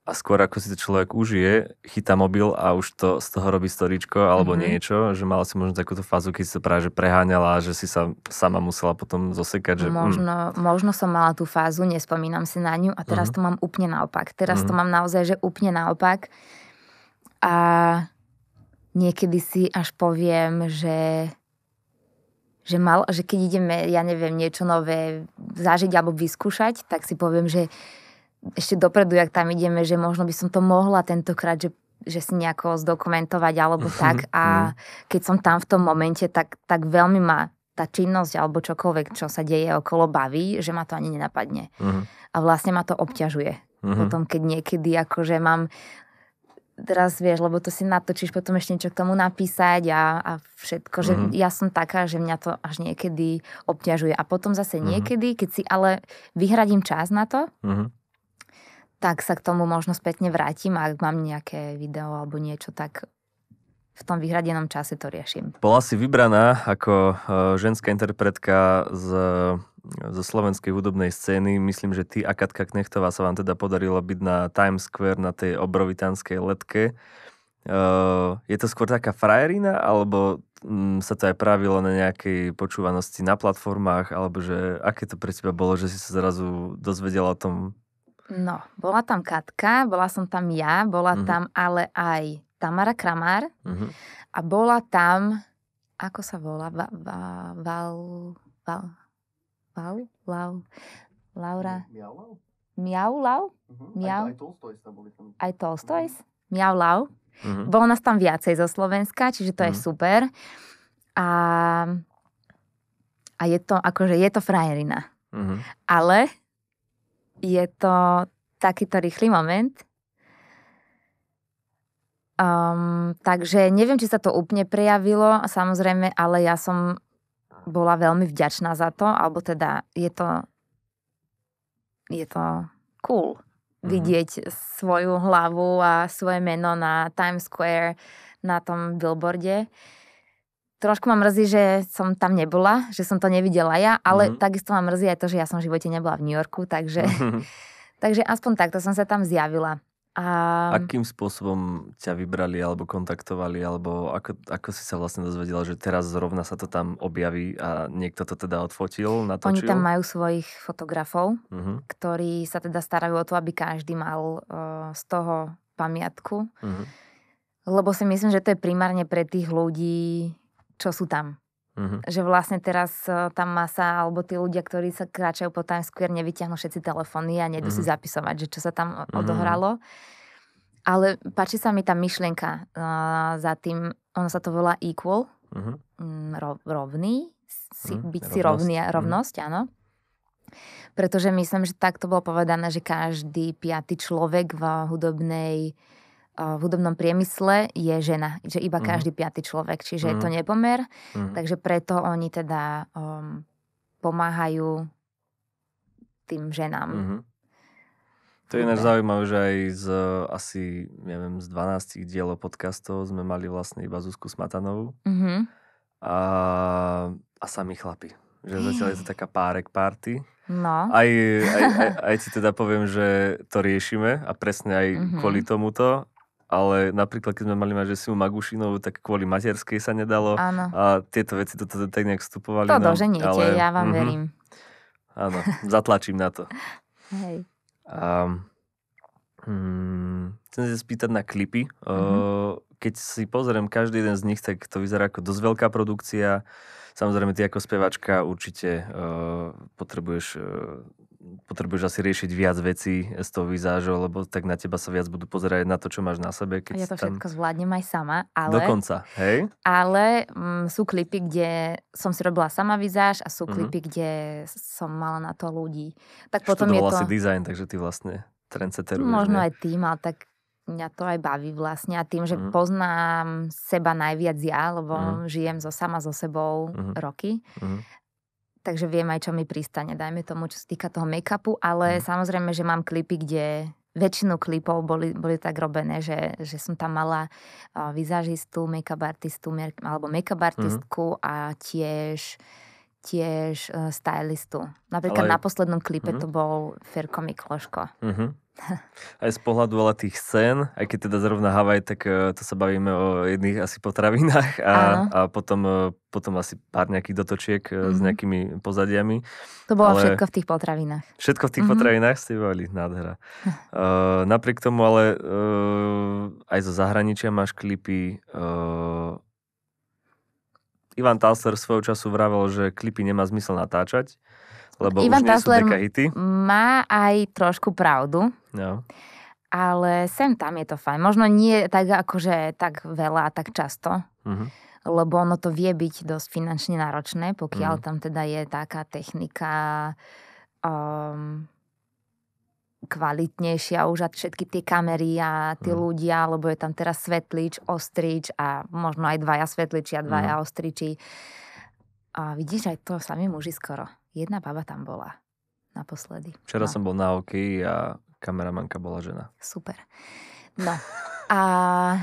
a skôr ako si to človek užije, chytá mobil a už to z toho robí storičko alebo mm-hmm. niečo, že mala si možno takúto fázu, keď sa práve preháňala, že si sa sama musela potom zosekať. Že, možno, mm. možno som mala tú fázu, nespomínam si na ňu a teraz mm-hmm. to mám úplne naopak. Teraz mm-hmm. to mhm. mám naozaj, že úplne naopak. A niekedy si až poviem, že že, mal, že keď ideme, ja neviem, niečo nové zažiť alebo vyskúšať, tak si poviem, že ešte dopredu, jak tam ideme, že možno by som to mohla tentokrát, že že si nejako zdokumentovať alebo uh-huh. tak a mhm. keď som tam v tom momente, tak, tak veľmi ma tá činnosť alebo čokoľvek, čo sa deje okolo baví, že ma to ani nenapadne. Uh-huh. A vlastne ma to obťažuje. Uh-huh. Potom, keď niekedy akože mám teraz vieš, lebo to si natočíš, potom ešte niečo k tomu napísať a, a všetko, že uh-huh. ja som taká, že mňa to až niekedy obťažuje. A potom zase uh-huh. niekedy, keď si ale vyhradím čas na to, uh-huh tak sa k tomu možno spätne vrátim a ak mám nejaké video alebo niečo, tak v tom vyhradenom čase to riešim. Bola si vybraná ako e, ženská interpretka z, e, zo slovenskej hudobnej scény. Myslím, že ty a Katka Knechtová sa vám teda podarilo byť na Times Square na tej obrovitanskej letke. E, je to skôr taká frajerina, alebo mm, sa to aj pravilo na nejakej počúvanosti na platformách, alebo že aké to pre teba bolo, že si sa zrazu dozvedela o tom No, bola tam Katka, bola som tam ja, bola uh-huh. tam ale aj Tamara Kramár uh-huh. a bola tam, ako sa volá, va, va, Val... Val... Val... Lau, Laura... Miau? Lau? Miau? Lau? Mhm. aj Tolstoy tam boli. Tam. Aj Miau Lau? Uh-huh. Bolo nás tam viacej zo Slovenska, čiže to uh-huh. je super. A, a je to, akože je to frajerina. Uh-huh. Ale je to takýto rýchly moment. Um, takže neviem, či sa to úplne prejavilo, samozrejme, ale ja som bola veľmi vďačná za to, alebo teda je to je to cool mm. vidieť svoju hlavu a svoje meno na Times Square na tom billboarde. Uh, trošku ma mrzí, že som tam nebola, že som to nevidela ja, ale mm-hmm. takisto ma mrzí aj to, že ja som v živote nebola v New Yorku, takže, mhm. [LAUGHS] takže aspoň takto som sa tam zjavila. A... Akým spôsobom ťa vybrali alebo kontaktovali, alebo ako, ako si sa vlastne dozvedela, že teraz zrovna sa to tam objaví a niekto to teda odfotil, natočil? Oni tam majú svojich fotografov, uh-huh. ktorí sa teda starajú o to, aby každý mal uh, z toho pamiatku. Uh-huh. Lebo si myslím, že to je primárne pre tých ľudí, čo sú tam. Mm-hmm. Že vlastne teraz e, tam masa alebo tí ľudia, ktorí sa kráčajú po Times Square, nevyťahnú všetci telefóny a nejdu mm-hmm. si mhm. zapisovať, že čo sa tam mm-hmm. odohralo. Ale páči sa mi tá myšlienka uh, za tým, ono sa to volá equal, mm-hmm. ro- rovný, si, mm-hmm. byť rovnosť. si rovný, mhm. rovnosť, mm-hmm. áno. Pretože myslím, že tak to bolo povedané, že každý piatý človek v hudobnej v hudobnom priemysle je žena, že iba mm. každý piatý človek, čiže mm. je to mhm. nepomer, mm. takže preto oni teda um, pomáhajú tým ženám. mm To je ináč zaujímavé, že aj z asi, neviem, z 12 dielov podcastov sme mali vlastne iba Zuzku Smatanovú mm-hmm. a, a sami chlapi. Že zatiaľ je to taká párek party. No. Aj, aj, aj, [LAUGHS] aj ti teda poviem, že to riešime a presne aj mm-hmm. kvôli mhm. tomuto ale napríklad, keď sme mali mať, že Simu Magušinovú, tak kvôli materskej sa nedalo. Áno. A tieto veci do toho teda tak nejak vstupovali. To no, doženiete, ale... ja vám mm-hmm. verím. Áno, zatlačím na to. Hej. A, mm, chcem sa spýtať na klipy. Mm-hmm. Keď si pozriem každý jeden z nich, tak to vyzerá ako dosť veľká produkcia. Samozrejme, ty ako spevačka určite uh, potrebuješ uh, potrebuješ asi riešiť viac vecí z toho vizážu, lebo tak na teba sa viac budú pozerať na to, čo máš na sebe. Keď ja to tam... všetko zvládnem aj sama, ale... Dokonca, hej? Ale m, mm, sú klipy, kde som si robila sama vizáž a sú mhm. klipy, mm-hmm. kde som mala na to ľudí. Tak potom je to... asi design, takže ty vlastne trendsetteruješ. Možno ne? aj tým, ale tak mňa to aj baví vlastne a tým, že mm. poznám seba najviac ja, lebo mm. žijem so sama so sebou mm. roky, mm takže viem aj, čo mi pristane, dajme tomu, čo sa týka toho make-upu, ale mm. samozrejme, že mám klipy, kde väčšinu klipov boli, boli tak robené, že, že som tam mala uh, vizažistu, make-up artistu, alebo make-up mhm. artistku mm. a tiež tiež uh, stylistu. Napríklad ale... na poslednom klipe mm-hmm. to bol Ferko Mikloško. Mm-hmm. Aj z pohľadu ale tých scén, aj keď teda zrovna Havaj, tak e, to sa bavíme o jedných asi potravinách a, a potom, e, potom asi pár nejakých dotočiek mm-hmm. s mhm. nejakými pozadiami. To bolo ale všetko v tých potravinách. Všetko v tých mm-hmm. potravinách ste bavili, nádhera. uh, [LAUGHS] napriek tomu ale uh, aj zo zahraničia máš klipy uh, Ivan Talser svojho času vravel, že klipy nemá zmysel natáčať, lebo Ivan už nie Tassler sú dekahity. má aj trošku pravdu. No. Ale sem tam je to fajn. Možno nie tak akože tak veľa a tak často. Mm-hmm. lebo ono to vie byť dosť finančne náročné, pokiaľ mm. tam teda je taká technika um, kvalitnejšia už a všetky tie kamery a tí mm. ľudia, lebo je tam teraz svetlič, ostrič a možno aj dvaja svetliči a dvaja mm. ostriči. A vidíš, aj to sami muži skoro. Jedna baba tam bola naposledy. Včera no. som bol na oky a kameramanka bola žena. Super. No a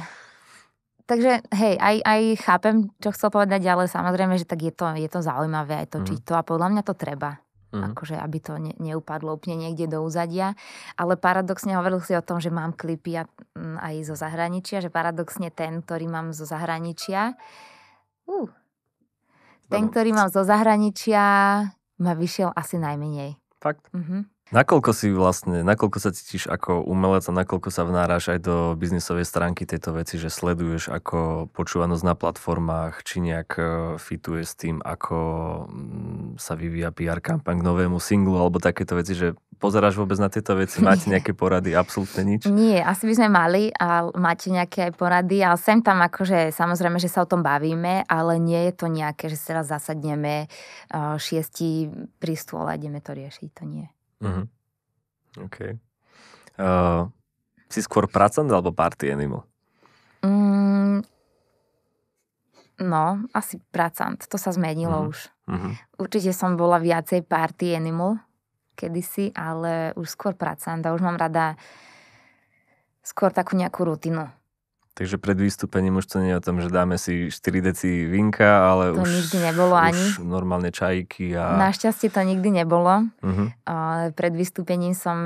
[LAUGHS] takže hej, aj, aj chápem, čo chcel povedať, ale samozrejme, že tak je to, je to zaujímavé aj to mm. číto a podľa mňa to treba. mm Akože, aby to ne, neupadlo úplne niekde do úzadia. Ale paradoxne hovoril si o tom, že mám klipy a, m, mm, aj zo zahraničia, že paradoxne ten, ktorý mám zo zahraničia, uh, ten, ktorý mám zo zahraničia, ma vyšiel asi najmenej. Fakt? Mhm. Nakoľko si vlastne, nakoľko sa cítiš ako umelec a nakoľko sa vnáraš aj do biznisovej stránky tejto veci, že sleduješ ako počúvanosť na platformách, či nejak e, fituje s tým, ako mm, sa vyvíja PR kampaň k novému singlu alebo takéto veci, že pozeráš vôbec na tieto veci, [LAUGHS] máte nejaké porady, absolútne nič? Nie, asi by sme mali, a máte nejaké aj porady, ale sem tam akože samozrejme, že sa o tom bavíme, ale nie je to nejaké, že sa teraz zasadneme e, šiesti pri stôle a ideme to riešiť, to nie. Mm-hmm. OK. Uh, si skôr pracant alebo party animal? Mm, no, asi pracant. To sa zmenilo mm-hmm. už. Mm-hmm. Určite som bola viacej party animal kedysi, ale už skôr pracant a už mám rada skôr takú nejakú rutinu Takže pred vystúpením už to nie je o tom, že dáme si 4 deci vinka, ale to už... nikdy nebolo už ani. normálne čajky a... Našťastie to nikdy nebolo. Uh-huh. Uh, pred vystúpením som...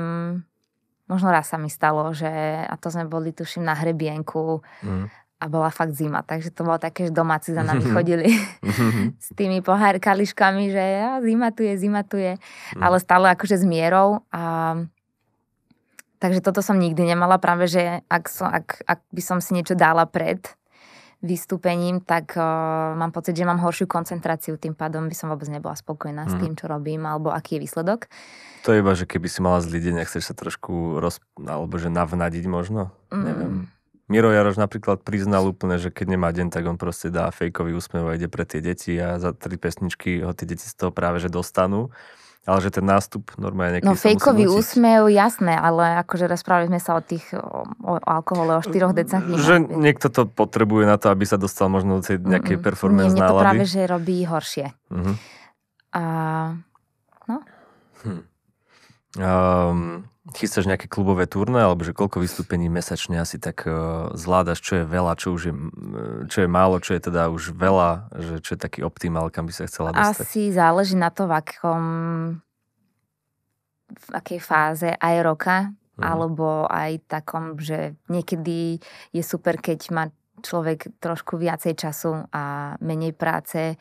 Možno raz sa mi stalo, že... A to sme boli, tuším, na hrebienku. Uh-huh. A bola fakt zima, takže to bolo také, že domáci za nami [LAUGHS] chodili mhm. s tými pohár kališkami, že ja, zima tu je, zima tu je. Uh-huh. Ale stále akože s mierou a Takže toto som nikdy nemala, práve že ak, som, ak, ak by som si niečo dala pred vystúpením, tak uh, mám pocit, že mám horšiu koncentráciu, tým pádom by som vôbec nebola spokojná mm. s mhm. tým, čo robím, alebo aký je výsledok. To je iba, že keby si mala zlý deň, chceš sa trošku roz... alebo že navnadiť možno? Mm. Neviem. Miro Jaroš napríklad priznal úplne, že keď nemá deň, tak on proste dá fejkový úsmev a ide pre tie deti a za tri pesničky ho tie deti z toho práve že dostanú. Ale že ten nástup normálne nejaký... No fejkový úsmev, jasné, ale akože rozprávali sme sa o tých, o, o alkohole, o štyroch decách. Že niekto to potrebuje na to, aby sa dostal možno do tej nejakej mm performance Nie, nálady. to práve, že robí horšie. Mm-hmm. A, no. Hm. Um, chystáš nejaké klubové turné, alebo že koľko vystúpení mesačne asi tak uh, zvládaš, čo je veľa, čo už je, eh, čo je málo, čo je teda už veľa, že čo je taký optimál, kam by sa chcela dostať? Asi záleží na to, v akom v akej fáze aj roka, uh-huh. alebo aj takom, že niekedy je super, keď má človek trošku viacej času a menej práce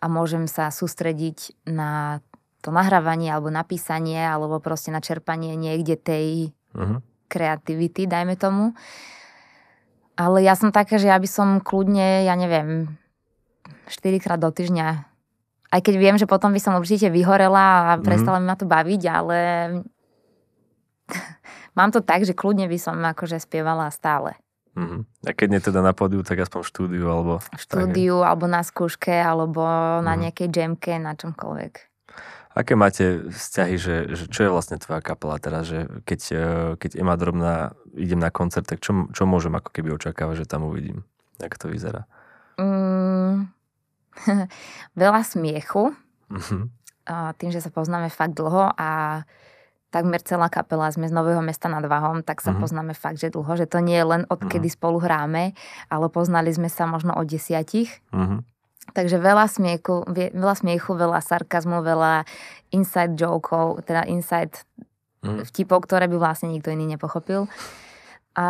a môžem sa sústrediť na to nahrávanie alebo napísanie alebo proste načerpanie niekde tej uh-huh. kreativity, dajme tomu. Ale ja som taká, že ja by som kľudne, ja neviem, 4 krát do týždňa. Aj keď viem, že potom by som určite vyhorela a mhm. prestala mm ma to baviť, ale [LAUGHS] mám to tak, že kľudne by som akože spievala stále. Uh-huh. A keď nie teda na pódiu, tak aspoň v štúdiu alebo... V štúdiu, alebo na skúške, alebo mm-hmm. na nejakej jamke, na čomkoľvek. Aké máte vzťahy, že, že čo je vlastne tvoja kapela teraz, že keď, e, keď Ema Drobná idem na koncert, tak čo, čo môžem ako keby očakávať, že tam uvidím? Jak to vyzerá? Mm, [LAUGHS] veľa smiechu. Mhm. A tým, že sa poznáme fakt dlho a takmer celá kapela sme z Nového mesta nad Váhom, tak sa mm-hmm. poznáme fakt, že dlho, že to nie je len odkedy mm-hmm. spolu hráme, ale poznali sme sa možno od desiatich. Mm-hmm. Takže veľa, smieku, veľa smiechu, veľa sarkazmu, veľa inside jokov, teda inside mm. vtipov, ktoré by vlastne nikto iný nepochopil. A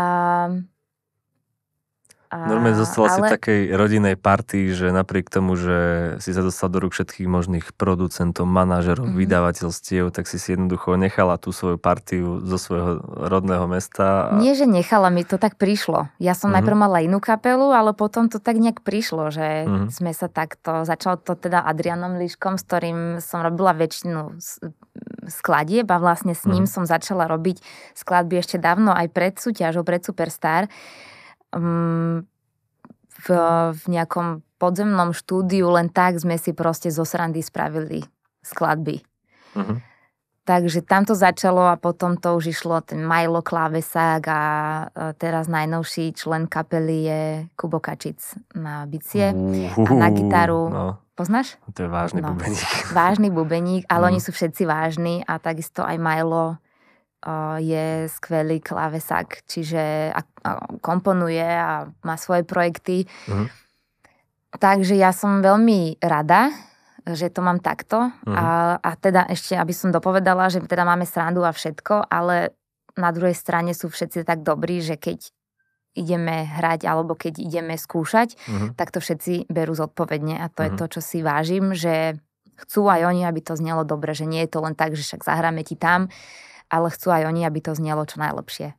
a, Normálne zostala ale... si v takej rodinej party, že napriek tomu, že si sa dostal do rúk všetkých možných producentov, manažerov, mm-hmm. vydavateľstiev, tak si si jednoducho nechala tú svoju partiu zo svojho rodného mesta. A... Nie, že nechala, mi to tak prišlo. Ja som mm-hmm. najprv mala inú kapelu, ale potom to tak nejak prišlo, že mm-hmm. sme sa takto, začalo to teda Adrianom Liškom, s ktorým som robila väčšinu skladieb a vlastne s ním mm-hmm. som začala robiť skladby ešte dávno, aj pred súťažou, pred Superstar v, v nejakom podzemnom štúdiu, len tak sme si proste zo srandy spravili skladby. Mm-hmm. Takže tam to začalo a potom to už išlo ten Milo Klávesák a e, teraz najnovší člen kapely je Kubo Kačic na bicie uh, a na gitaru. No. Poznáš? To je vážny no. bubeník. Vážny bubeník, ale mm. oni sú všetci vážni a takisto aj Milo je skvelý klávesák, čiže a, a komponuje a má svoje projekty. Mhm. Takže ja som veľmi rada, že to mám takto. Mhm. A, a teda ešte, aby som dopovedala, že teda máme srandu a všetko, ale na druhej strane sú všetci tak dobrí, že keď ideme hrať alebo keď ideme skúšať, mhm. tak to všetci berú zodpovedne a to je to, čo si vážim, že chcú aj oni, aby to znelo dobre, že nie je to len tak, že však zahráme ti tam ale chcú aj oni, aby to znelo čo najlepšie.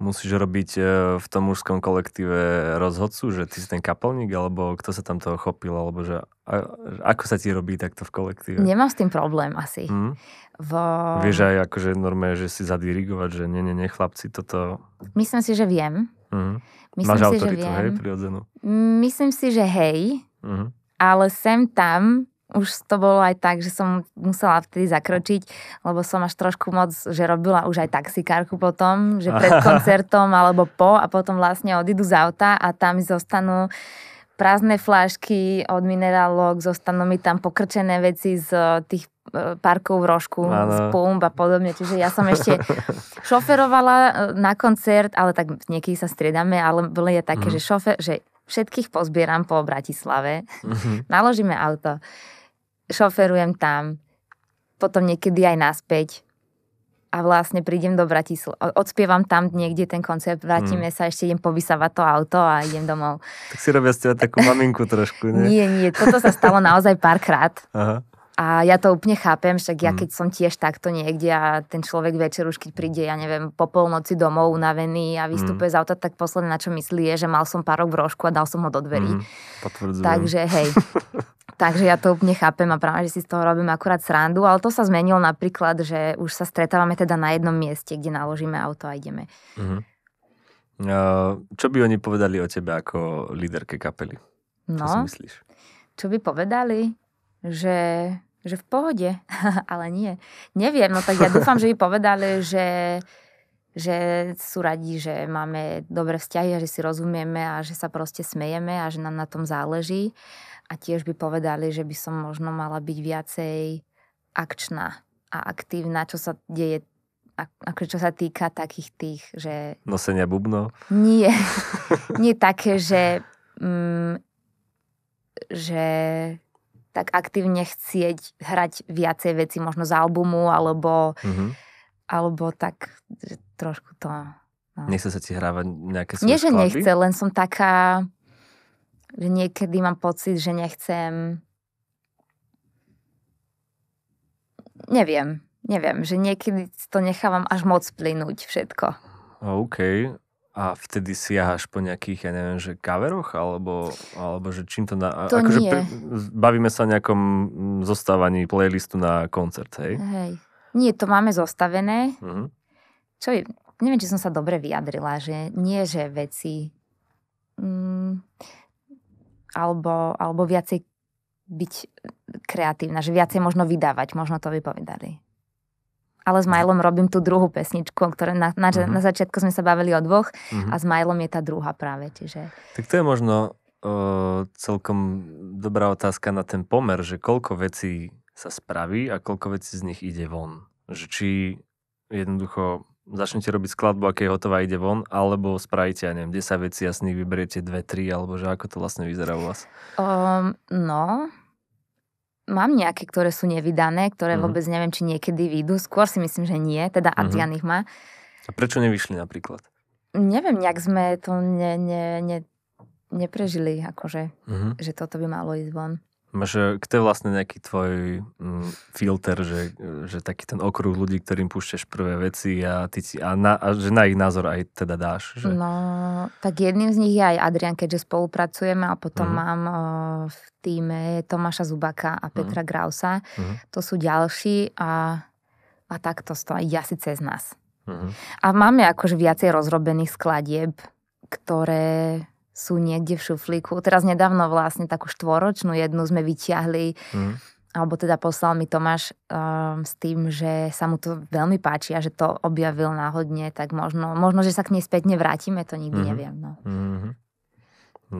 Musíš robiť e, v tom mužskom kolektíve rozhodcu, že ty si ten kapelník, alebo kto sa tam toho chopil, alebo že ako sa ti robí takto v kolektíve? Nemám s tým problém asi. Mm. Vo... Vieš aj akože normálne, že si zadirigovať, že nie, nie, nie, chlapci, toto... Myslím si, že viem. Mm. Myslím Máš si, autoritu, že viem. hej, prirodzenú? Myslím si, že hej, mm. ale sem tam už to bolo aj tak, že som musela vtedy zakročiť, lebo som až trošku moc, že robila už aj taxikárku potom, že pred [LAUGHS] koncertom alebo po a potom vlastne odídu z auta a tam zostanú prázdne flášky od minerálok, zostanú mi tam pokrčené veci z e, tých e, parkov v rožku, z pump a podobne. Čiže ja som ešte [LAUGHS] šoferovala e, na koncert, ale tak niekedy sa striedame, ale boli je také, mm. že, šofer, že všetkých pozbieram po Bratislave, mm-hmm. naložíme auto šoferujem tam, potom niekedy aj naspäť a vlastne prídem do Bratislav. Odspievam tam niekde ten koncert, vrátime hmm. sa, ešte idem povysávať to auto a idem domov. Tak si robia z teba takú maminku trošku, nie? nie, nie, toto sa stalo naozaj párkrát. Aha. A ja to úplne chápem, však ja hmm. keď som tiež takto niekde a ten človek večer už keď príde, ja neviem, po polnoci domov unavený a hmm. vystupuje mm. z auta, tak posledné na čo myslí je, že mal som rok v rožku a dal som ho do dverí. Mm, Takže hej, [LAUGHS] Takže ja to úplne chápem a práve, že si z toho robím akurát srandu, ale to sa zmenilo napríklad, že už sa stretávame teda na jednom mieste, kde naložíme auto a ideme. Uh-huh. Uh, čo by oni povedali o tebe ako líderke kapely? No, čo si myslíš? Čo by povedali? Že, že v pohode, [LAUGHS] ale nie. Neviem, no tak ja dúfam, že by povedali, že, že sú radi, že máme dobré vzťahy a že si rozumieme a že sa proste smejeme a že nám na tom záleží. Uh, a tiež by povedali, že by som možno mala byť viacej akčná a aktívna, čo sa deje ako čo sa týka takých tých, že... Nosenia bubno? Nie. [LAUGHS] nie také, že... Mm, že tak aktívne chcieť hrať viacej veci možno z albumu, alebo, mm-hmm. alebo tak trošku to... No. Nechce sa ti hrávať nejaké svoje Nie, že nechce, len som taká že niekedy mám pocit, že nechcem... Neviem, neviem, že niekedy to nechávam až moc plynúť všetko. OK. A vtedy siahaš po nejakých, ja neviem, že kaveroch, alebo, alebo že čím to... Na, to akože nie. Pri, bavíme sa o nejakom zostávaní playlistu na koncert, hej? Hej. Nie, to máme zostavené. Mm-hmm. Čo je, neviem, či som sa dobre vyjadrila, že nie, že veci... Mm, alebo, alebo viacej byť kreatívna, že viacej možno vydávať, možno to by povedali. Ale s Majlom robím tú druhú pesničku, ktoré na, na, uh-huh. na začiatku sme sa bavili o dvoch uh-huh. a s Majlom je tá druhá práve. Čiže... Tak to je možno uh, celkom dobrá otázka na ten pomer, že koľko vecí sa spraví a koľko vecí z nich ide von. Že či jednoducho začnete robiť skladbu, aké je hotová, ide von, alebo spravíte, ja neviem, 10 vecí a z nich vyberiete 2, 3, alebo že ako to vlastne vyzerá u vás? Um, no, mám nejaké, ktoré sú nevydané, ktoré mm. vôbec neviem, či niekedy vyjdú. Skôr si myslím, že nie, teda mhm. Adrian mm-hmm. ich má. A prečo nevyšli napríklad? Neviem, nejak sme to ne, ne, ne, neprežili, akože, mm-hmm. že toto by malo ísť von. Máš, kto je vlastne nejaký tvoj mm, filter, že, že taký ten okruh ľudí, ktorým púšťaš prvé veci a, ty si, a, na, a že na ich názor aj teda dáš? Že... No, tak jedným z nich je aj Adrian, keďže spolupracujeme a potom mm. mám o, v týme Tomáša Zubaka a mhm. Petra mm. Grausa. Mm. To sú ďalší a, a takto to aj ja cez nás. Mm. A máme akože viacej rozrobených skladieb, ktoré sú niekde v šuflíku. Teraz nedávno vlastne takú štvoročnú jednu sme vyťahli, mm. alebo teda poslal mi Tomáš um, s tým, že sa mu to veľmi páči a že to objavil náhodne, tak možno, možno že sa k nej späť nevrátime, to nikdy mm-hmm. neviem. No. Mm-hmm.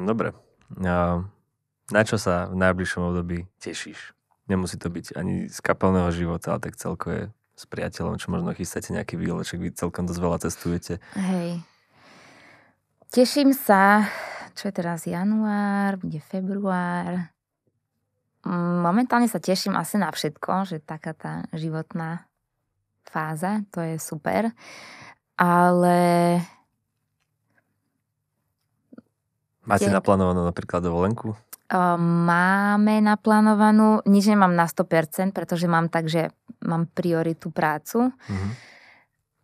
Dobre. A na čo sa v najbližšom období tešíš? Nemusí to byť ani z kapelného života, ale tak celko je s priateľom, čo možno chystáte nejaký výleček, vy celkom dosť veľa cestujete. Hej, Teším sa, čo je teraz január, bude február. Momentálne sa teším asi na všetko, že taká tá životná fáza, to je super. Ale... Máte tie... naplánovanú napríklad dovolenku? Máme naplánovanú, nič nemám na 100%, pretože mám tak, že mám prioritu prácu. Mm-hmm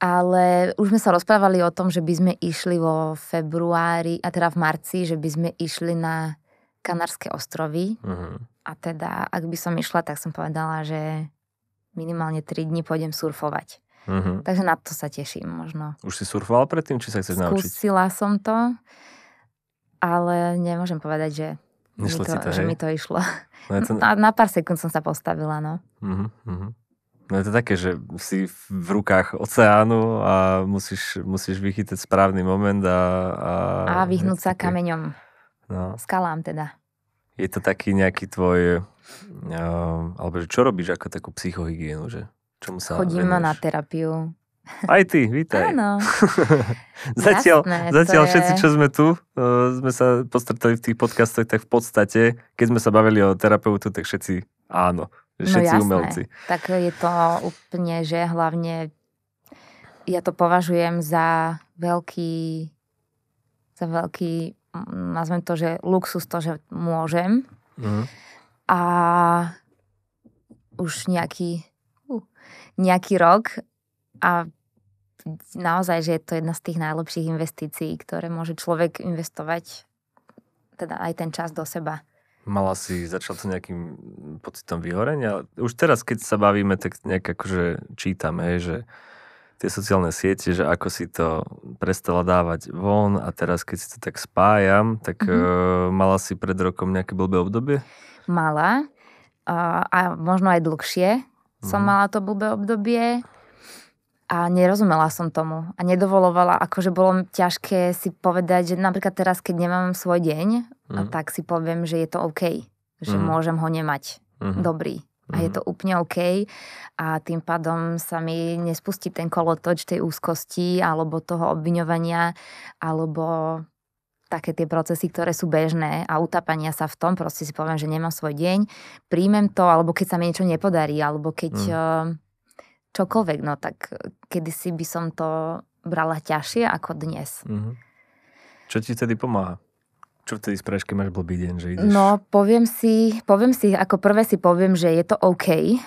ale už sme sa rozprávali o tom, že by sme išli vo februári, a teda v marci, že by sme išli na Kanárske ostrovy. Uh-huh. A teda, ak by som išla, tak som povedala, že minimálne 3 dní pôjdem surfovať. Uh-huh. Takže na to sa teším možno. Už si surfovala predtým, či sa chceš Skúsila naučiť? Skúsila som to, ale nemôžem povedať, že, mi to, to, že mi to išlo. No to... [LAUGHS] Na, na pár sekúnd som sa postavila, no. Uh-huh, uh-huh. No je to také, že si v rukách oceánu a musíš, musíš vychytať správny moment a... A, a vyhnúť sa také... kameňom. No. Skalám teda. Je to taký nejaký tvoj... Um, alebo že čo robíš ako takú psychohygienu, že? Čomu sa Chodím venuješ? na terapiu. Aj ty, vítaj. Áno. [LAUGHS] zatiaľ Jasné, zatiaľ všetci, je... čo sme tu, uh, sme sa postretali v tých podcastoch, tak v podstate, keď sme sa bavili o terapeutu, tak všetci áno. No všetci no umelci. Tak je to úplne, že hlavne ja to považujem za veľký za veľký mm, nazvem to, že luxus to, že môžem. Mm. A už nejaký uh, nejaký rok a naozaj, že je to jedna z tých najlepších investícií, ktoré môže človek investovať teda aj ten čas do seba. Mala si, začal to nejakým mm, pocitom vyhorenia. Už teraz, keď sa bavíme, tak nejak akože čítame, že tie sociálne siete, že ako si to prestala dávať von a teraz, keď si to tak spájam, tak mm-hmm. uh, mala si pred rokom nejaké blbé obdobie? Mala a, a možno aj dlhšie mm-hmm. som mhm. mala to blbé obdobie a nerozumela som tomu a nedovolovala, akože bolo ťažké si povedať, že napríklad teraz, keď nemám svoj deň mm. tak si poviem, že je to OK, že mm. môžem ho nemať mm. dobrý. A mm. je mhm. to úplne OK a tým pádom sa mi nespustí ten kolotoč tej úzkosti alebo toho obviňovania alebo také tie procesy, ktoré sú bežné a utapania sa v tom, proste si poviem, že nemám svoj deň, príjmem to, alebo keď sa mi niečo nepodarí, alebo keď mm. čokoľvek, no tak eh, kedysi by som to brala ťažšie ako dnes. Mm-hmm. Čo ti vtedy pomáha? Čo vtedy spraviš, keď máš blbý deň, že ideš? No, poviem si, poviem si, ako prvé si poviem, že je to OK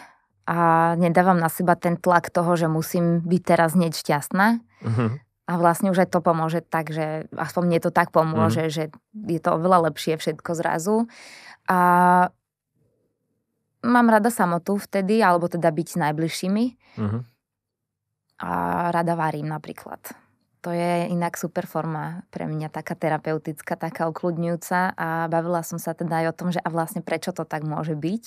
a nedávam na seba ten tlak toho, že musím byť teraz hneď šťastná. Uh-huh. A vlastne už aj to pomôže tak, že aspoň mne to tak pomôže, uh-huh. že je to oveľa lepšie všetko zrazu. A mám rada samotu vtedy, alebo teda byť s najbližšími. Uh-huh. A rada varím napríklad. To je inak super forma pre mňa, taká terapeutická, taká ukludňujúca a bavila som sa teda aj o tom, že a vlastne prečo to tak môže byť.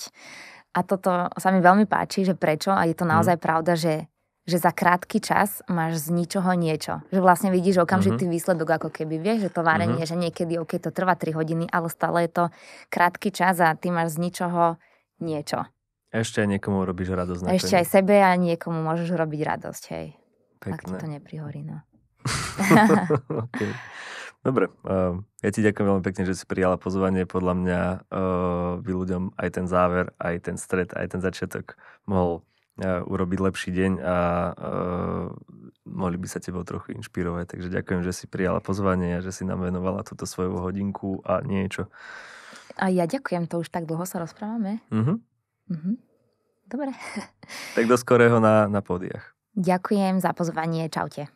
A toto sa mi veľmi páči, že prečo a je to mhm. naozaj mm. pravda, že že za krátky čas máš z ničoho niečo. Že vlastne vidíš okamžitý mm-hmm. výsledok, ako keby vieš, že to varenie, mm-hmm. že niekedy, ok, to trvá 3 hodiny, ale stále je to krátky čas a ty máš z ničoho niečo. Ešte aj niekomu robíš radosť. Ešte aj sebe a niekomu môžeš robiť radosť, hej. Pekne. Ak ti to neprihorí, no. [LAUGHS] okay. Dobre, ehm, ja ti ďakujem veľmi pekne, že si prijala pozvanie. Podľa mňa ehm, by ľuďom aj ten záver, aj ten stred, aj ten začiatok mohol e, urobiť lepší deň a ehm, mohli by sa tebou trochu inšpirovať. Takže ďakujem, že si prijala pozvanie a že si nám venovala túto svoju hodinku a niečo. A ja ďakujem, to už tak dlho sa rozprávame. Uh-huh. Uh-huh. Dobre. [LAUGHS] tak do skorého na, na pódiach. Dziękuję za pozwanie. Czaucie.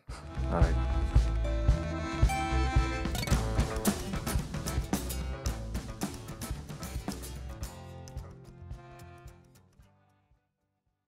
Bye.